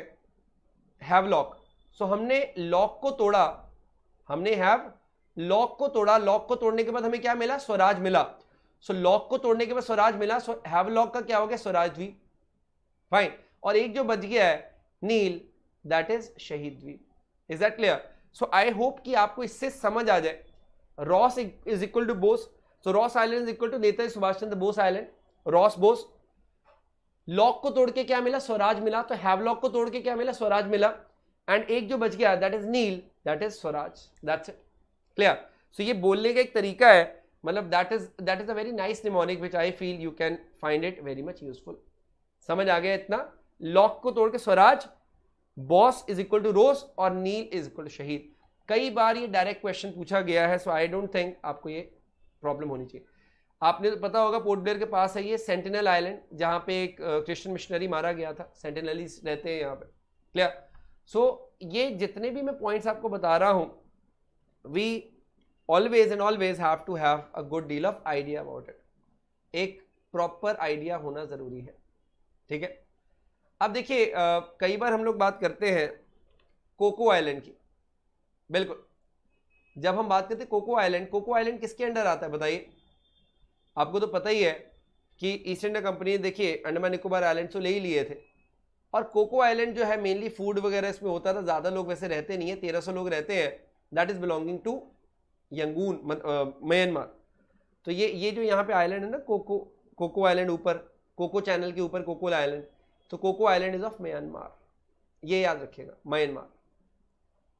हैव लॉक सो हमने लॉक को तोड़ा हमने हैव लॉक को तोड़ा लॉक को तोड़ने के बाद हमें क्या मिला स्वराज मिला सो so, लॉक को तोड़ने के बाद स्वराज मिला सो हैव लॉक का क्या हो गया स्वराज द्वीप फाइन और एक जो बच गया है नील that is Shaheed Dweep is that clear so I hope कि आपको इससे समझ आ जाए Ross is equal to Bose so Ross Island is equal to Netaji Subhash Chandra Bose Island Ross Bose lock को तोड़ के क्या मिला स्वराज मिला तो हैवलॉक को तोड़ के क्या मिला स्वराज मिला एंड एक जो बच गया that is Neil that is Swaraj that's clear so ये बोलने का एक तरीका है मतलब that is that is a very nice mnemonic which I feel you can find it very much useful समझ आ गया इतना लॉक को तोड़ के Swaraj Bose is equal to Ross और नील इज इक्वल टू शहीद कई बार ये डायरेक्ट क्वेश्चन पूछा गया है सो आई डोंट थिंक आपको ये प्रॉब्लम होनी चाहिए आपने तो पता होगा पोर्ट ब्लेयर के पास है ये सेंटिनल आइलैंड जहाँ पे एक क्रिश्चियन मिशनरी मारा गया था सेंटिनलीज रहते हैं यहाँ पे क्लियर सो so, ये जितने भी मैं पॉइंट्स आपको बता रहा हूँ we always and always have to have a good deal of idea about it एक प्रॉपर आइडिया होना ज़रूरी है ठीक है अब देखिए कई बार हम लोग बात करते हैं कोको आइलैंड की बिल्कुल जब हम बात करते हैं कोको आइलैंड कोको आइलैंड किसके अंडर आता है बताइए आपको तो पता ही है कि ईस्ट इंडिया कंपनी ने देखिए अंडमान निकोबार आइलैंड तो ले ही लिए थे और कोको आइलैंड जो है मेनली फूड वगैरह इसमें होता था ज़्यादा लोग वैसे रहते नहीं है तेरह सौ लोग रहते हैं that is belonging to Yangon Myanmar तो ये ये जो यहाँ पे आइलैंड है ना कोको कोको आइलैंड ऊपर कोको चैनल के ऊपर कोको आइलैंड तो Coco Island is of Myanmar ये याद रखिएगा म्यांमार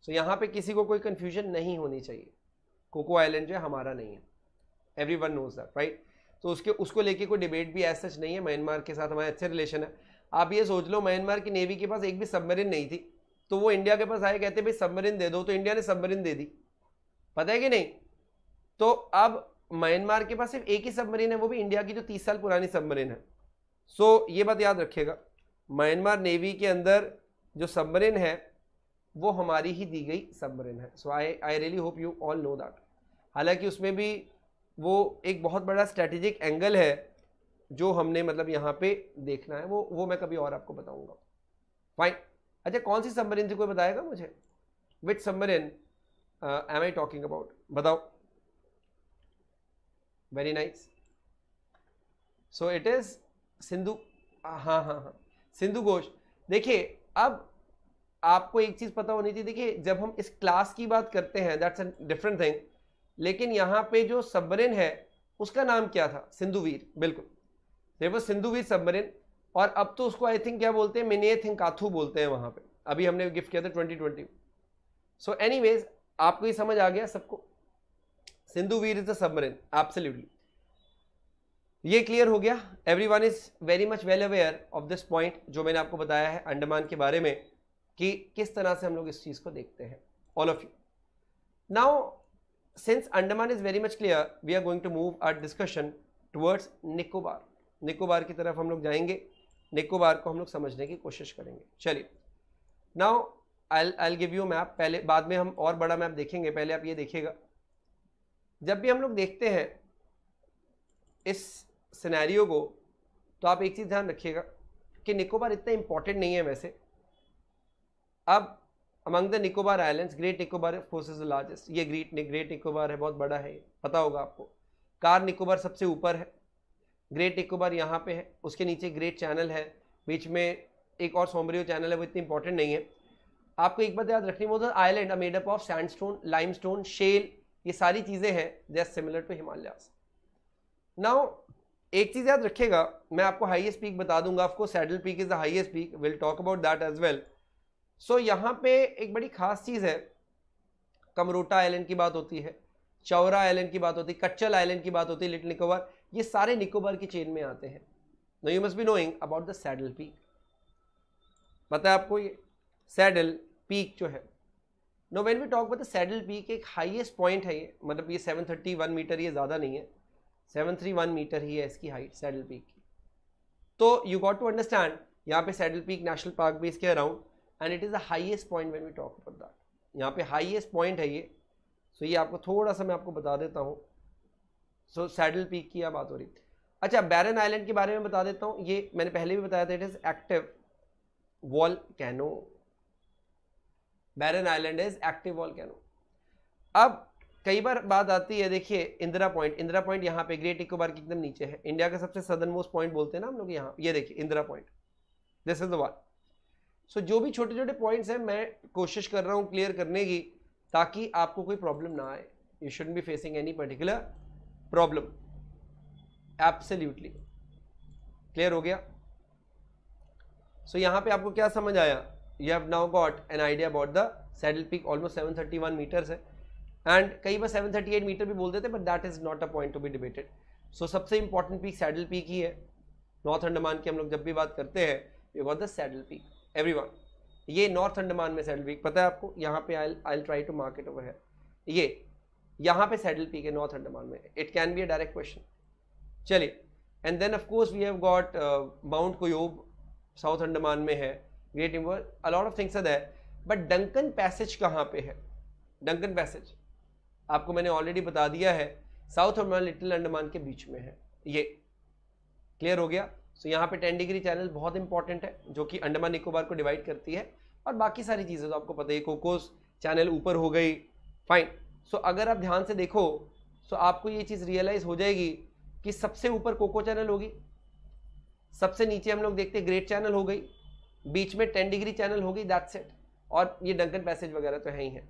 सो यहाँ पे किसी को कोई कन्फ्यूजन नहीं होनी चाहिए कोको आइलैंड जो है हमारा नहीं है everyone knows that right तो उसके उसको लेके कोई डिबेट भी ऐसा सच नहीं है म्यांमार के साथ हमारे अच्छे रिलेशन है आप ये सोच लो म्यांमार की नेवी के पास एक भी सबमरीन नहीं थी तो वो इंडिया के पास आए कहते भाई सबमरीन दे दो तो इंडिया ने सबमरीन दे दी पता है कि नहीं तो अब म्यांमार के पास सिर्फ एक ही सबमरीन है वो भी इंडिया की जो तीस साल पुरानी सबमरीन है सो so, ये बात याद रखिएगा म्यांमार नेवी के अंदर जो सबमरीन है वो हमारी ही दी गई सबमरीन है so I I really hope you all know that हालांकि उसमें भी वो एक बहुत बड़ा स्ट्रेटेजिक एंगल है जो हमने मतलब यहाँ पे देखना है वो वो मैं कभी और आपको बताऊंगा फाइन अच्छा कौन सी सबमरीन थी कोई बताएगा मुझे with submarine am I talking about बताओ very nice so it is Sindhu हाँ हाँ हाँ सिंधु घोष देखिए अब आपको एक चीज़ पता होनी चाहिए देखिए जब हम इस क्लास की बात करते हैं दैट्स अ डिफरेंट थिंग लेकिन यहाँ पे जो सबमरीन है उसका नाम क्या था सिंधुवीर बिल्कुल देर सिंधुवीर सबमरीन और अब तो उसको आई थिंक क्या बोलते हैं मिनिए थिंकाथू बोलते हैं वहाँ पे अभी हमने गिफ्ट किया था ट्वेंटी ट्वेंटी सो एनी आपको ये समझ आ गया सबको Sindhu Veer is a submarine absolutely ये क्लियर हो गया everyone is very much well aware of this point जो मैंने आपको बताया है अंडमान के बारे में कि किस तरह से हम लोग इस चीज़ को देखते हैं all of you now since Andaman is very much clear we are going to move our discussion towards Nicobar Nicobar की तरफ हम लोग जाएंगे निकोबार को हम लोग समझने की कोशिश करेंगे चलिए now I I give you map पहले बाद में हम और बड़ा मैप देखेंगे पहले आप ये देखिएगा जब भी हम लोग देखते हैं इस सिनेरियो को तो आप एक चीज़ ध्यान रखिएगा कि निकोबार इतना इम्पॉर्टेंट नहीं है वैसे अब among the Nicobar island great Nicobar force is the largest ये ग्रेट ग्रेट निकोबार है बहुत बड़ा है पता होगा आपको कार निकोबार सबसे ऊपर है ग्रेट निकोबार यहाँ पे है उसके नीचे ग्रेट चैनल है बीच में एक और सोमरियो चैनल है वो इतनी इंपॉर्टेंट नहीं है आपको एक बात याद रखनी बहुत island made up of sandstone stone shale ये सारी चीज़ें हैं they are similar to Himalayas now एक चीज़ याद रखिएगा मैं आपको हाईएस्ट पीक बता दूंगा आपको saddle peak is the highest peak will talk about that as well so यहाँ पे एक बड़ी खास चीज़ है कमरोटा आइलैंड की बात होती है चौरा आइलैंड की बात होती है कच्चल आइलैंड की बात होती है लिटिल निकोबार ये सारे निकोबार की चेन में आते हैं no you must be knowing about the saddle peak पता है आपको ये सैडल पीक जो है नो वेन वी टॉक मतलब सैडल पीक एक हाईएस्ट पॉइंट है ये मतलब ये सेवन थर्टी वन मीटर ये ज़्यादा नहीं है सेवन थ्री वन मीटर ही है इसकी हाइट सैडल पीक की तो यू गॉट टू अंडरस्टैंड यहाँ पे सैडल पीक नेशनल पार्क भी इसके around and it is the highest point when we talk about that यहाँ पे हाइएस्ट पॉइंट है ये सो so ये आपको थोड़ा सा मैं आपको बता देता हूँ सो सैडल पीक की यह बात हो रही अच्छा बैरन आइलैंड के बारे में बता देता हूँ ये मैंने पहले भी बताया था it is active volcano Barren island is active volcano अब कई बार बात आती है देखिए इंदिरा पॉइंट इंदिरा पॉइंट यहाँ पे ग्रेट इकोबार के एकदम नीचे है इंडिया का सबसे सदन मोस्ट पॉइंट बोलते हैं ना हम लोग यहाँ ये देखिए Indira point this is the one so जो भी छोटे छोटे पॉइंट्स हैं मैं कोशिश कर रहा हूँ क्लियर करने की ताकि आपको कोई प्रॉब्लम ना आए you should be facing any particular problem absolutely clear हो गया सो so, यहाँ पे आपको क्या समझ आया you have now got an idea about the saddle peak almost seven thirty one meters है एंड कई बार सेवन थर्टी एट मीटर भी बोल देते but that is not a point to be debated so सबसे इंपॉर्टेंट पीक सैडल पीक ही है north Andaman की हम लोग जब भी बात करते हैं you got the saddle peak every one ये नॉर्थ अंडमान में सैडल पीक पता है आपको यहाँ पे I I try to market over है ये यहाँ पे सैडल पीक है नॉर्थ अंडमान में it can be a direct question चलिए and then of course we have got mount Koyob south Andaman में है ग्रेट इमोर a lot of things are there but Duncan passage कहाँ पे है डंकन पैसेज आपको मैंने ऑलरेडी बता दिया है साउथ और लिटिल अंडमान के बीच में है ये क्लियर हो गया सो so, यहाँ पे टेन डिग्री चैनल बहुत इंपॉर्टेंट है जो कि अंडमान निकोबार को डिवाइड करती है और बाकी सारी चीज़ें तो आपको पता ही कोकोस चैनल ऊपर हो गई फाइन सो so, अगर आप ध्यान से देखो सो so आपको ये चीज़ रियलाइज़ हो जाएगी कि सबसे ऊपर कोको चैनल होगी सबसे नीचे हम लोग देखते ग्रेट चैनल हो गई बीच में टेन डिग्री चैनल हो गई दैट सेट और ये डंकन पैसेज वगैरह तो है ही है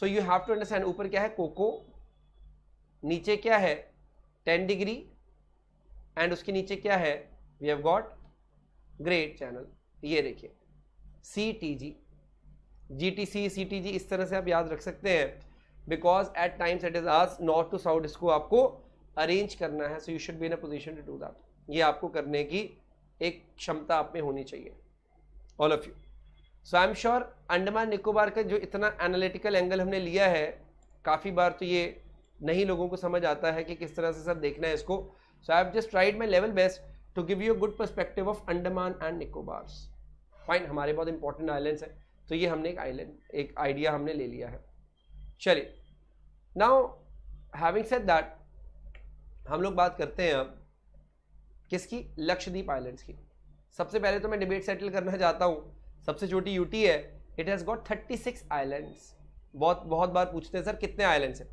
so you have to understand ऊपर क्या है कोको नीचे क्या है टेन डिग्री एंड उसके नीचे क्या है we have got great channel ये देखिए C T G G T C C T G इस तरह से आप याद रख सकते हैं because at times it is आज नॉर्थ टू साउथ इसको आपको अरेंज करना है so you should be in a position to do that ये आपको करने की एक क्षमता आप में होनी चाहिए all of you so I am sure Andaman Nicobar का जो इतना एनालिटिकल एंगल हमने लिया है काफ़ी बार तो ये नहीं लोगों को समझ आता है कि किस तरह से सब देखना है इसको so I have just tried my level best to give you good perspective of Andaman and Nicobars fine हमारे बहुत इंपॉर्टेंट आइलैंड हैं तो ये हमने एक आइलैंड एक आइडिया हमने ले लिया है चलिए नाउ हैविंग सेड दैट हम लोग बात करते हैं अब किसकी लक्षद्वीप आइलैंड्स की सबसे पहले तो मैं डिबेट सेटल करना चाहता हूँ सबसे छोटी यूटी है it has got thirty six islands बहुत बहुत बार पूछते हैं सर कितने आइलैंड्स हैं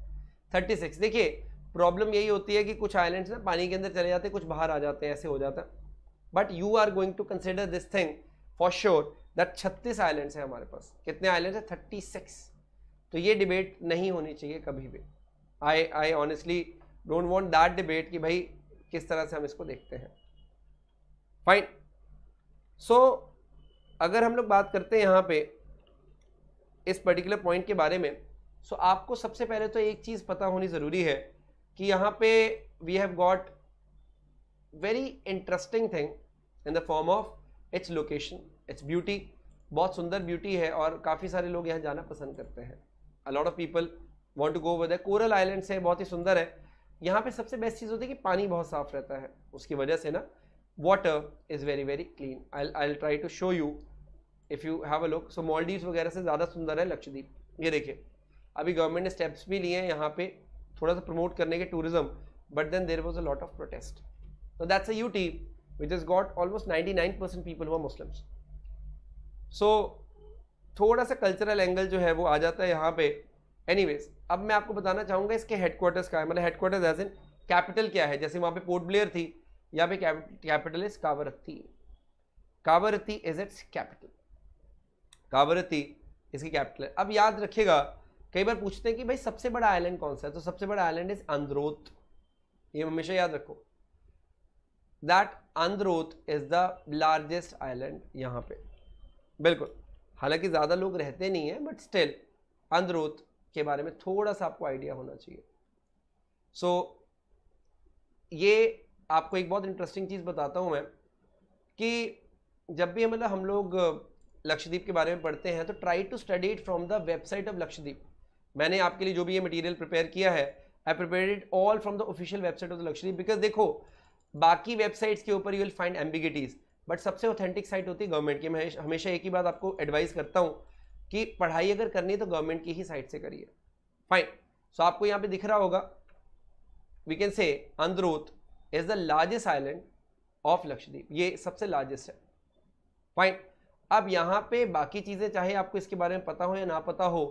थर्टी सिक्स देखिए प्रॉब्लम यही होती है कि कुछ आइलैंड्स ना पानी के अंदर चले जाते हैं कुछ बाहर आ जाते हैं ऐसे हो जाता है but you are going to consider this thing for sure that छत्तीस आइलैंड्स हैं हमारे पास कितने आइलैंड्स हैं थर्टी सिक्स तो ये डिबेट नहीं होनी चाहिए कभी भी I I honestly don't want that debate कि भाई किस तरह से हम इसको देखते हैं फाइन सो so, अगर हम लोग बात करते हैं यहाँ पे इस पर्टिकुलर पॉइंट के बारे में सो so आपको सबसे पहले तो एक चीज़ पता होनी ज़रूरी है कि यहाँ पे we have got very interesting thing in the form of its location its beauty बहुत सुंदर ब्यूटी है और काफ़ी सारे लोग यहाँ जाना पसंद करते हैं a lot of people want to go with coral islands है बहुत ही सुंदर है यहाँ पे सबसे बेस्ट चीज़ होती है कि पानी बहुत साफ रहता है उसकी वजह से ना water is very very clean i'll i'll try to show you if you have a look so maldives वगैरह से ज़्यादा सुंदर है लक्षद्वीप ये देखिए अभी गवर्नमेंट ने स्टेप्स भी लिए हैं यहाँ पे थोड़ा सा प्रमोट करने के tourism but then there was a lot of protest तो that's a U T which is got almost ninety nine percent people हुआ मुस्लिम्स सो थोड़ा सा कल्चरल एंगल जो है वो आ जाता है यहाँ पे वेज अब मैं आपको बताना चाहूँगा इसके हेडक्वार्टर्स का है मतलब हेडक्वार्टर्स एज इन कैपिटल क्या है जैसे वहाँ पे पोर्ट ब्लेयर थी यहाँ पे capital is Kavaratti Kavaratti is its capital Kavaratti इसकी कैपिटल है अब याद रखिएगा कई बार पूछते हैं कि भाई सबसे बड़ा आइलैंड कौन सा है तो सबसे बड़ा आइलैंड इज आंद्रोत ये हमेशा याद रखो that Androth is the largest island यहां पे बिल्कुल हालांकि ज़्यादा लोग रहते नहीं है बट स्टिल आंद्रोत के बारे में थोड़ा सा आपको आइडिया होना चाहिए सो so, ये आपको एक बहुत इंटरेस्टिंग चीज़ बताता हूँ मैं कि जब भी मतलब हम लोग लक्षद्वीप के बारे में पढ़ते हैं तो try to study it from the website of Lakshadweep मैंने आपके लिए जो भी ये मटेरियल प्रिपेयर किया है I prepare it all from the official website of the Lakshadweep because देखो बाकी वेबसाइट्स के ऊपर you will find ambiguities but सबसे ऑथेंटिक साइट होती है गवर्नमेंट की मैं हमेशा एक ही बात आपको एडवाइस करता हूँ कि पढ़ाई अगर करनी है तो गवर्नमेंट की ही साइट से करिए फाइन सो आपको यहाँ पे दिख रहा होगा we can say Androth is the largest island of Lakshadweep ये सबसे लार्जेस्ट है फाइन अब यहाँ पे बाकी चीज़ें चाहे आपको इसके बारे में पता हो या ना पता हो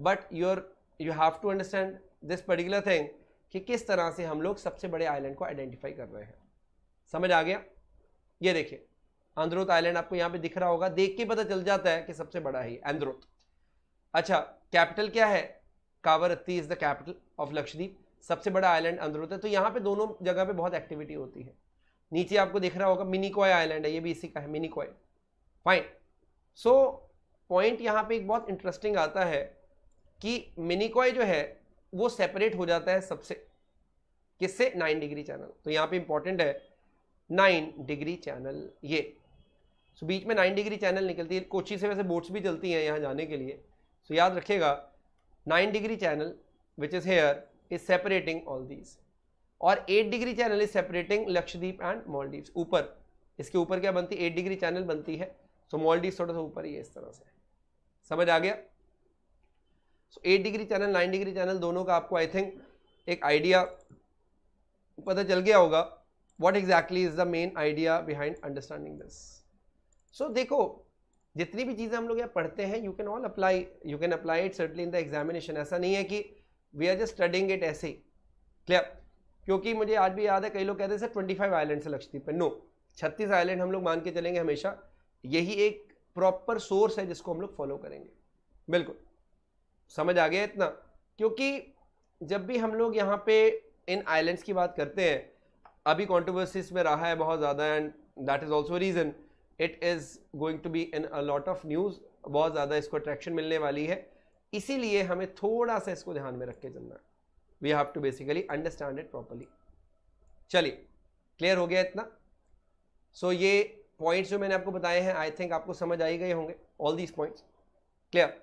but your you have to understand this particular thing कि किस तरह से हम लोग सबसे बड़े आइलैंड को आइडेंटिफाई कर रहे हैं समझ आ गया ये देखिए आंद्रोत आइलैंड आपको यहाँ पे दिख रहा होगा देख के पता चल जाता है कि सबसे बड़ा है आंद्रोत अच्छा कैपिटल क्या है Kavaratti is the capital of Lakshadweep सबसे बड़ा आइलैंड अंदर होता है तो यहाँ पे दोनों जगह पे बहुत एक्टिविटी होती है नीचे आपको दिख रहा होगा मिनीकॉय आइलैंड है ये भी इसी का है मिनीकॉय फाइन सो पॉइंट यहाँ पे एक बहुत इंटरेस्टिंग आता है कि मिनीकॉय जो है वो सेपरेट हो जाता है सबसे किससे नाइन डिग्री चैनल तो यहाँ पे इंपॉर्टेंट है नाइन डिग्री चैनल ये सो बीच में नाइन डिग्री चैनल निकलती है कोची से वैसे बोट्स भी चलती हैं यहाँ जाने के लिए सो याद रखिएगा nine degree channel which is here is separating all these और 8 degree channel is separating Lakshadweep and Maldives ऊपर इसके ऊपर क्या बनती है 8 डिग्री चैनल बनती है सो मॉलडीव्स थोड़ा सा ऊपर ही है इस तरह से समझ आ गया so so, 8 degree channel 9 degree channel दोनों का आपको आई थिंक एक आइडिया पता चल गया होगा what exactly is the main idea behind understanding this so देखो जितनी भी चीज़ें हम लोग यहाँ पढ़ते हैं you can all apply you can apply it certainly in the examination ऐसा नहीं है कि we are just studying it ऐसे क्लियर क्योंकि मुझे आज भी याद है कई लोग कहते हैं सर ट्वेंटी फाइव आइलैंड से लक्षद्वीप में नो छत्तीस आइलैंड हम लोग मान के चलेंगे हमेशा यही एक प्रॉपर सोर्स है जिसको हम लोग फॉलो करेंगे बिल्कुल समझ आ गया इतना क्योंकि जब भी हम लोग यहाँ पे इन आइलैंड्स की बात करते हैं अभी कॉन्ट्रोवर्सीज में रहा है बहुत ज़्यादा and that is also reason it is going to be in a lot of news बहुत ज़्यादा इसको अट्रैक्शन मिलने वाली है इसीलिए हमें थोड़ा सा इसको ध्यान में रख के चलना we have to basically understand it properly चलिए क्लियर हो गया इतना सो so, ये पॉइंट्स जो मैंने आपको बताए हैं आई थिंक आपको समझ आ ही गए होंगे ऑल दीज पॉइंट्स क्लियर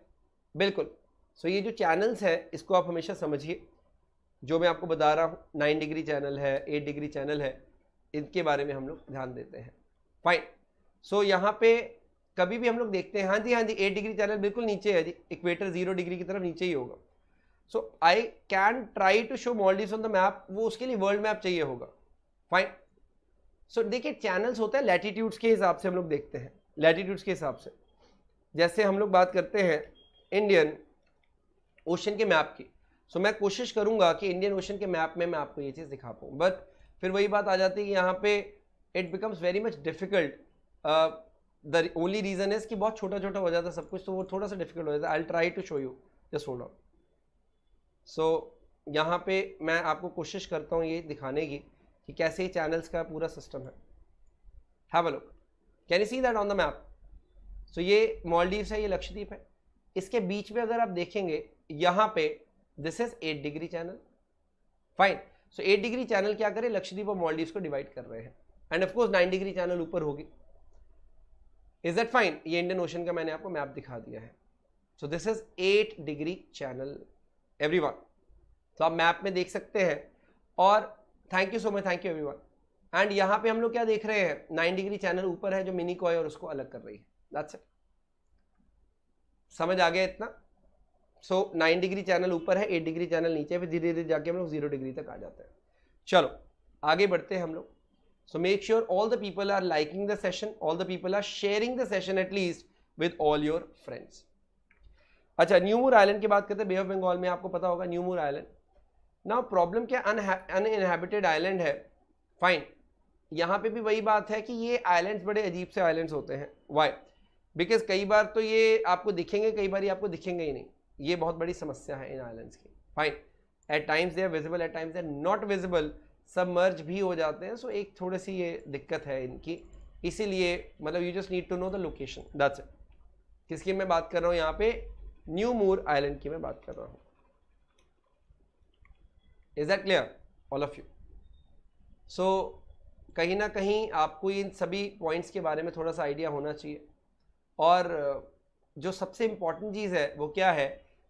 बिल्कुल सो so, ये जो चैनल्स हैं इसको आप हमेशा समझिए जो मैं आपको बता रहा हूँ नाइन डिग्री चैनल है एट डिग्री चैनल है इनके बारे में हम लोग ध्यान देते हैं फाइन सो so, यहाँ पे कभी भी हम लोग देखते हैं हाँ जी हाँ जी एट डिग्री चैनल बिल्कुल नीचे है जी इक्वेटर जीरो डिग्री की तरफ नीचे ही होगा so I can try to show Maldive on the map वो उसके लिए वर्ल्ड मैप चाहिए होगा फाइन सो देखिए चैनल्स होते हैं लैटीट्यूड्स के हिसाब से हम लोग देखते हैं लैटीट्यूड्स के हिसाब से जैसे हम लोग बात करते हैं इंडियन ओशन के मैप की सो so, मैं कोशिश करूंगा कि इंडियन ओशन के मैप में मैं आपको ये चीज़ दिखा पाऊँ बट फिर वही बात आ जाती है कि यहाँ पे it becomes very much difficult the only reason is कि बहुत छोटा छोटा हो जाता है सब कुछ तो वो थोड़ा सा डिफिकल्ट हो जाता है I try to show you just hold on so यहाँ पे मैं आपको कोशिश करता हूँ ये दिखाने की कि कैसे चैनल्स का पूरा सिस्टम है have a look can you see that on the map so ये मॉलडीव्स है ये लक्षद्वीप है इसके बीच में अगर आप देखेंगे यहाँ पे this is eight degree channel fine so eight degree channel क्या करें लक्षद्वीप और मॉलडीव्स को डिवाइड कर रहे हैं and of course nine degree channel ऊपर होगी इज दैट फाइन ये इंडियन ओशन का मैंने आपको मैप दिखा दिया है so this is eight degree channel every तो आप मैप में देख सकते हैं और thank you so much thank you every and यहाँ पे हम लोग क्या देख रहे हैं नाइन डिग्री चैनल ऊपर है जो मिनी कॉय और उसको अलग कर रही है दैट्स इट समझ आ गया इतना सो नाइन डिग्री चैनल ऊपर है एट डिग्री चैनल नीचे फिर धीरे धीरे जाके हम लोग जीरो डिग्री तक आ जाते हैं चलो आगे बढ़ते हैं हम लोग So make sure all the people are liking the session, all the people are sharing the session at least with all your friends. अच्छा न्यूमूर आइलैंड की बात करते हैं बे ऑफ बंगाल में आपको पता होगा न्यूमूर आइलैंड ना प्रॉब्लम क्या अनइनहेबिटेड आइलैंड है फाइन यहाँ पे भी वही बात है कि ये आइलैंड्स बड़े अजीब से आइलैंड्स होते हैं वाई बिकॉज कई बार तो ये आपको दिखेंगे कई बार ये आपको दिखेंगे ही नहीं ये बहुत बड़ी समस्या है इन आइलैंड्स की fine at times they are visible at times they are not visible सब मर्ज भी हो जाते हैं सो एक थोड़ी सी ये दिक्कत है इनकी इसीलिए मतलब you just need to know the location that's it किसकी मैं बात कर रहा हूँ यहाँ पे न्यू मूर आइलैंड की मैं बात कर रहा हूँ is that clear all of you so कहीं ना कहीं आपको इन सभी पॉइंट्स के बारे में थोड़ा सा आइडिया होना चाहिए और जो सबसे इम्पॉर्टेंट चीज़ है वो क्या है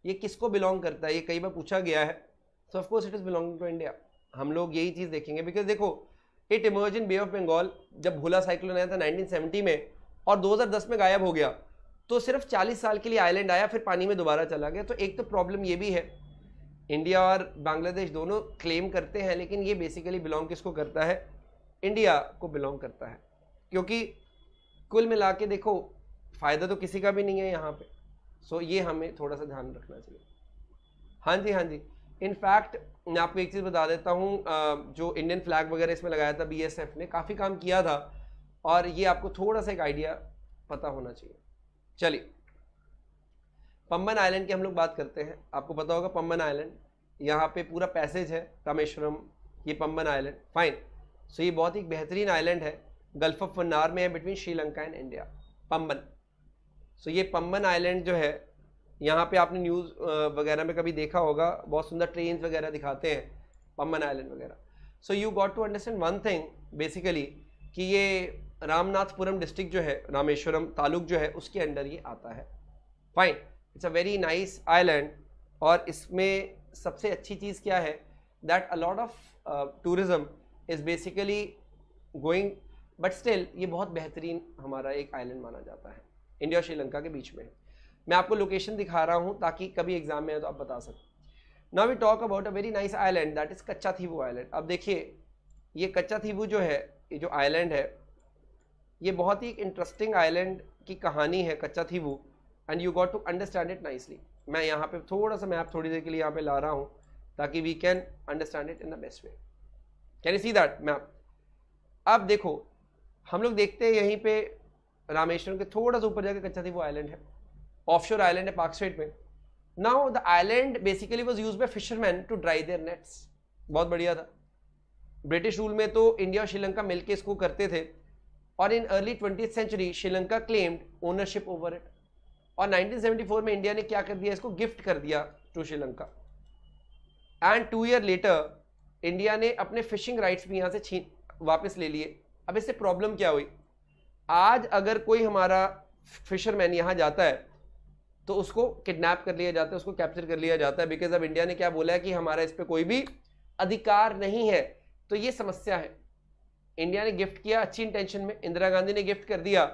ये किसको बिलोंग करता है ये कई बार पूछा गया है so of course it is belonging to India हम लोग यही चीज़ देखेंगे बिकॉज देखो it emerge in bay of Bengal जब भोला साइक्लोन आया था 1970 में और 2010 में गायब हो गया तो सिर्फ 40 साल के लिए आइलैंड आया फिर पानी में दोबारा चला गया तो एक तो प्रॉब्लम ये भी है इंडिया और बांग्लादेश दोनों क्लेम करते हैं लेकिन ये बेसिकली बिलोंग किसको करता है इंडिया को बिलोंग करता है क्योंकि कुल मिला के देखो फ़ायदा तो किसी का भी नहीं है यहाँ पे सो so, ये हमें थोड़ा सा ध्यान रखना चाहिए हाँ जी हाँ जी इनफैक्ट मैं आपको एक चीज़ बता देता हूँ जो इंडियन फ्लैग वगैरह इसमें लगाया था बीएसएफ ने काफ़ी काम किया था और ये आपको थोड़ा सा एक आइडिया पता होना चाहिए चलिए पम्बन आइलैंड की हम लोग बात करते हैं आपको पता होगा पम्बन आइलैंड यहाँ पे पूरा पैसेज है रामेश्वरम ये पम्बन आइलैंड फाइन सो ये बहुत ही बेहतरीन आइलैंड है गल्फ ऑफ फन्नार में है between Sri Lanka and India Pamban so ये पम्बन आइलैंड जो है यहाँ पे आपने न्यूज़ वगैरह में कभी देखा होगा बहुत सुंदर ट्रेन वगैरह दिखाते हैं पम्बन आइलैंड वगैरह so you got to understand one thing basically कि ये रामनाथपुरम डिस्ट्रिक्ट जो है रामेश्वरम तालुक जो है उसके अंडर ये आता है fine it's a very nice island और इसमें सबसे अच्छी चीज़ क्या है that a lot of tourism is basically going but still ये बहुत बेहतरीन हमारा एक आइलैंड माना जाता है इंडिया और श्रीलंका के बीच में मैं आपको लोकेशन दिखा रहा हूँ ताकि कभी एग्जाम में आए तो आप बता सकें ना we talk about a very nice island that is Katchatheevu island अब देखिए ये कच्चा थीबू जो है ये जो आइलैंड है ये बहुत ही एक इंटरेस्टिंग आइलैंड की कहानी है Katchatheevu and you got to understand it nicely मैं यहाँ पे थोड़ा सा मैप थोड़ी देर के लिए यहाँ पे ला रहा हूँ ताकि we can understand it in the best way can you see that map अब देखो हम लोग देखते हैं यहीं पे रामेश्वरम के थोड़ा सा ऊपर जाके कच्चा थीबू आइलैंड है offshore आईलैंड है पार्क Strait में. Now the island basically was use by fisherman to dry their nets बहुत बढ़िया था ब्रिटिश रूल में तो इंडिया और श्रीलंका मिलके इसको करते थे और in early twenty century Sri Lanka claimed ownership over it और 1974 में इंडिया ने क्या कर दिया इसको गिफ्ट कर दिया to Sri Lanka and two year later India ने अपने फिशिंग राइट्स भी यहाँ से छीन वापस ले लिए अब इससे प्रॉब्लम क्या हुई आज अगर कोई हमारा फिशरमैन यहाँ जाता है तो उसको किडनैप कर लिया जाता है उसको कैप्चर कर लिया जाता है बिकॉज अब इंडिया ने क्या बोला है कि हमारा इस पर कोई भी अधिकार नहीं है तो ये समस्या है इंडिया ने गिफ्ट किया अच्छी इंटेंशन में इंदिरा गांधी ने गिफ्ट कर दिया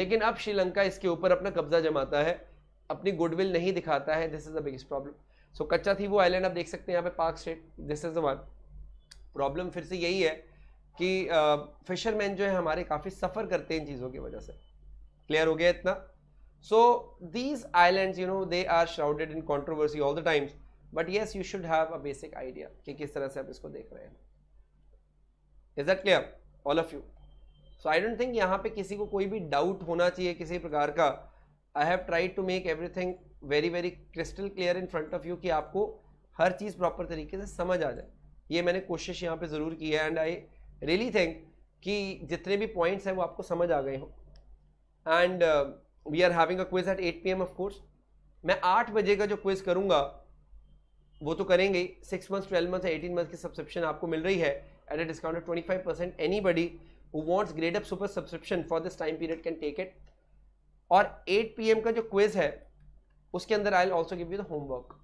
लेकिन अब श्रीलंका इसके ऊपर अपना कब्जा जमाता है अपनी गुडविल नहीं दिखाता है this is the biggest problem so कच्चा थी वो आइलैंड आप देख सकते हैं यहाँ पे पाक state this is the one problem फिर से यही है कि फिशरमैन जो है हमारे काफ़ी सफ़र करते हैं इन चीज़ों की वजह से क्लियर हो गया इतना So these islands, you know, they are shrouded in controversy all the times. But yes, you should have a basic idea ki kis tarah se aap isko dekh rahe hain Is that clear? All of you. So I don't think yahan pe kisi ko koi bhi doubt hona chahiye kisi prakar ka I have tried to make everything very very crystal clear in front of you ki aapko her cheese proper तरीके से समझ आ जाए. ये मैंने कोशिश यहाँ पे ज़रूर की है and I really think कि जितने भी points हैं वो आपको समझ आ गए हों. And uh, we are having a quiz eight P M of course मैं आठ बजे का जो क्विज करूंगा वो तो करेंगे six months twelve months eighteen months की सब्सक्रिप्शन आपको मिल रही है at a discount twenty five percent anybody who wants Gradeup super subscription for this time period can take it और एट पी एम का जो quiz है उसके अंदर I also give you the homework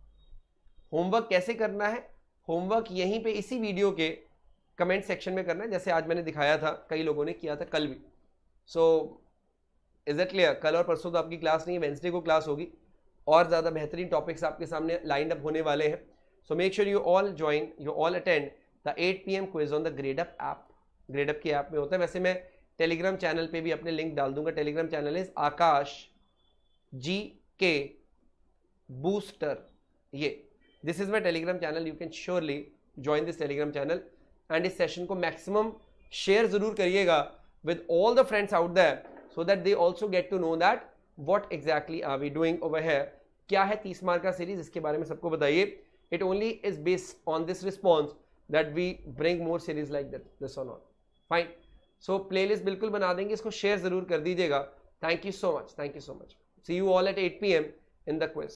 homework कैसे करना है homework यहीं पे इसी वीडियो के कमेंट सेक्शन में करना है जैसे आज मैंने दिखाया था कई लोगों ने किया था कल भी so so, is it clear कल और परसों तो आपकी क्लास नहीं है वेंसडे को क्लास होगी और ज़्यादा बेहतरीन टॉपिक्स आपके सामने लाइंड अप होने वाले हैं so make sure you all join you all attend the eight P M quiz on the grade up app Gradeup के ऐप में होता है वैसे मैं टेलीग्राम चैनल पे भी अपने लिंक डाल दूंगा Telegram channel is Aakash ji के बूस्टर ये this is my Telegram channel you can surely join this Telegram channel and इस सेशन को मैक्सिमम शेयर जरूर करिएगा with all the friends out that so that they also get to know that what exactly are we doing over here क्या है तीस mark का series इसके बारे में सबको बताइए it only is based on this response that we bring more series like that this or not fine so playlist बिल्कुल बना देंगे इसको share जरूर कर दीजिएगा thank you so much thank you so much see you all at 8 pm in the quiz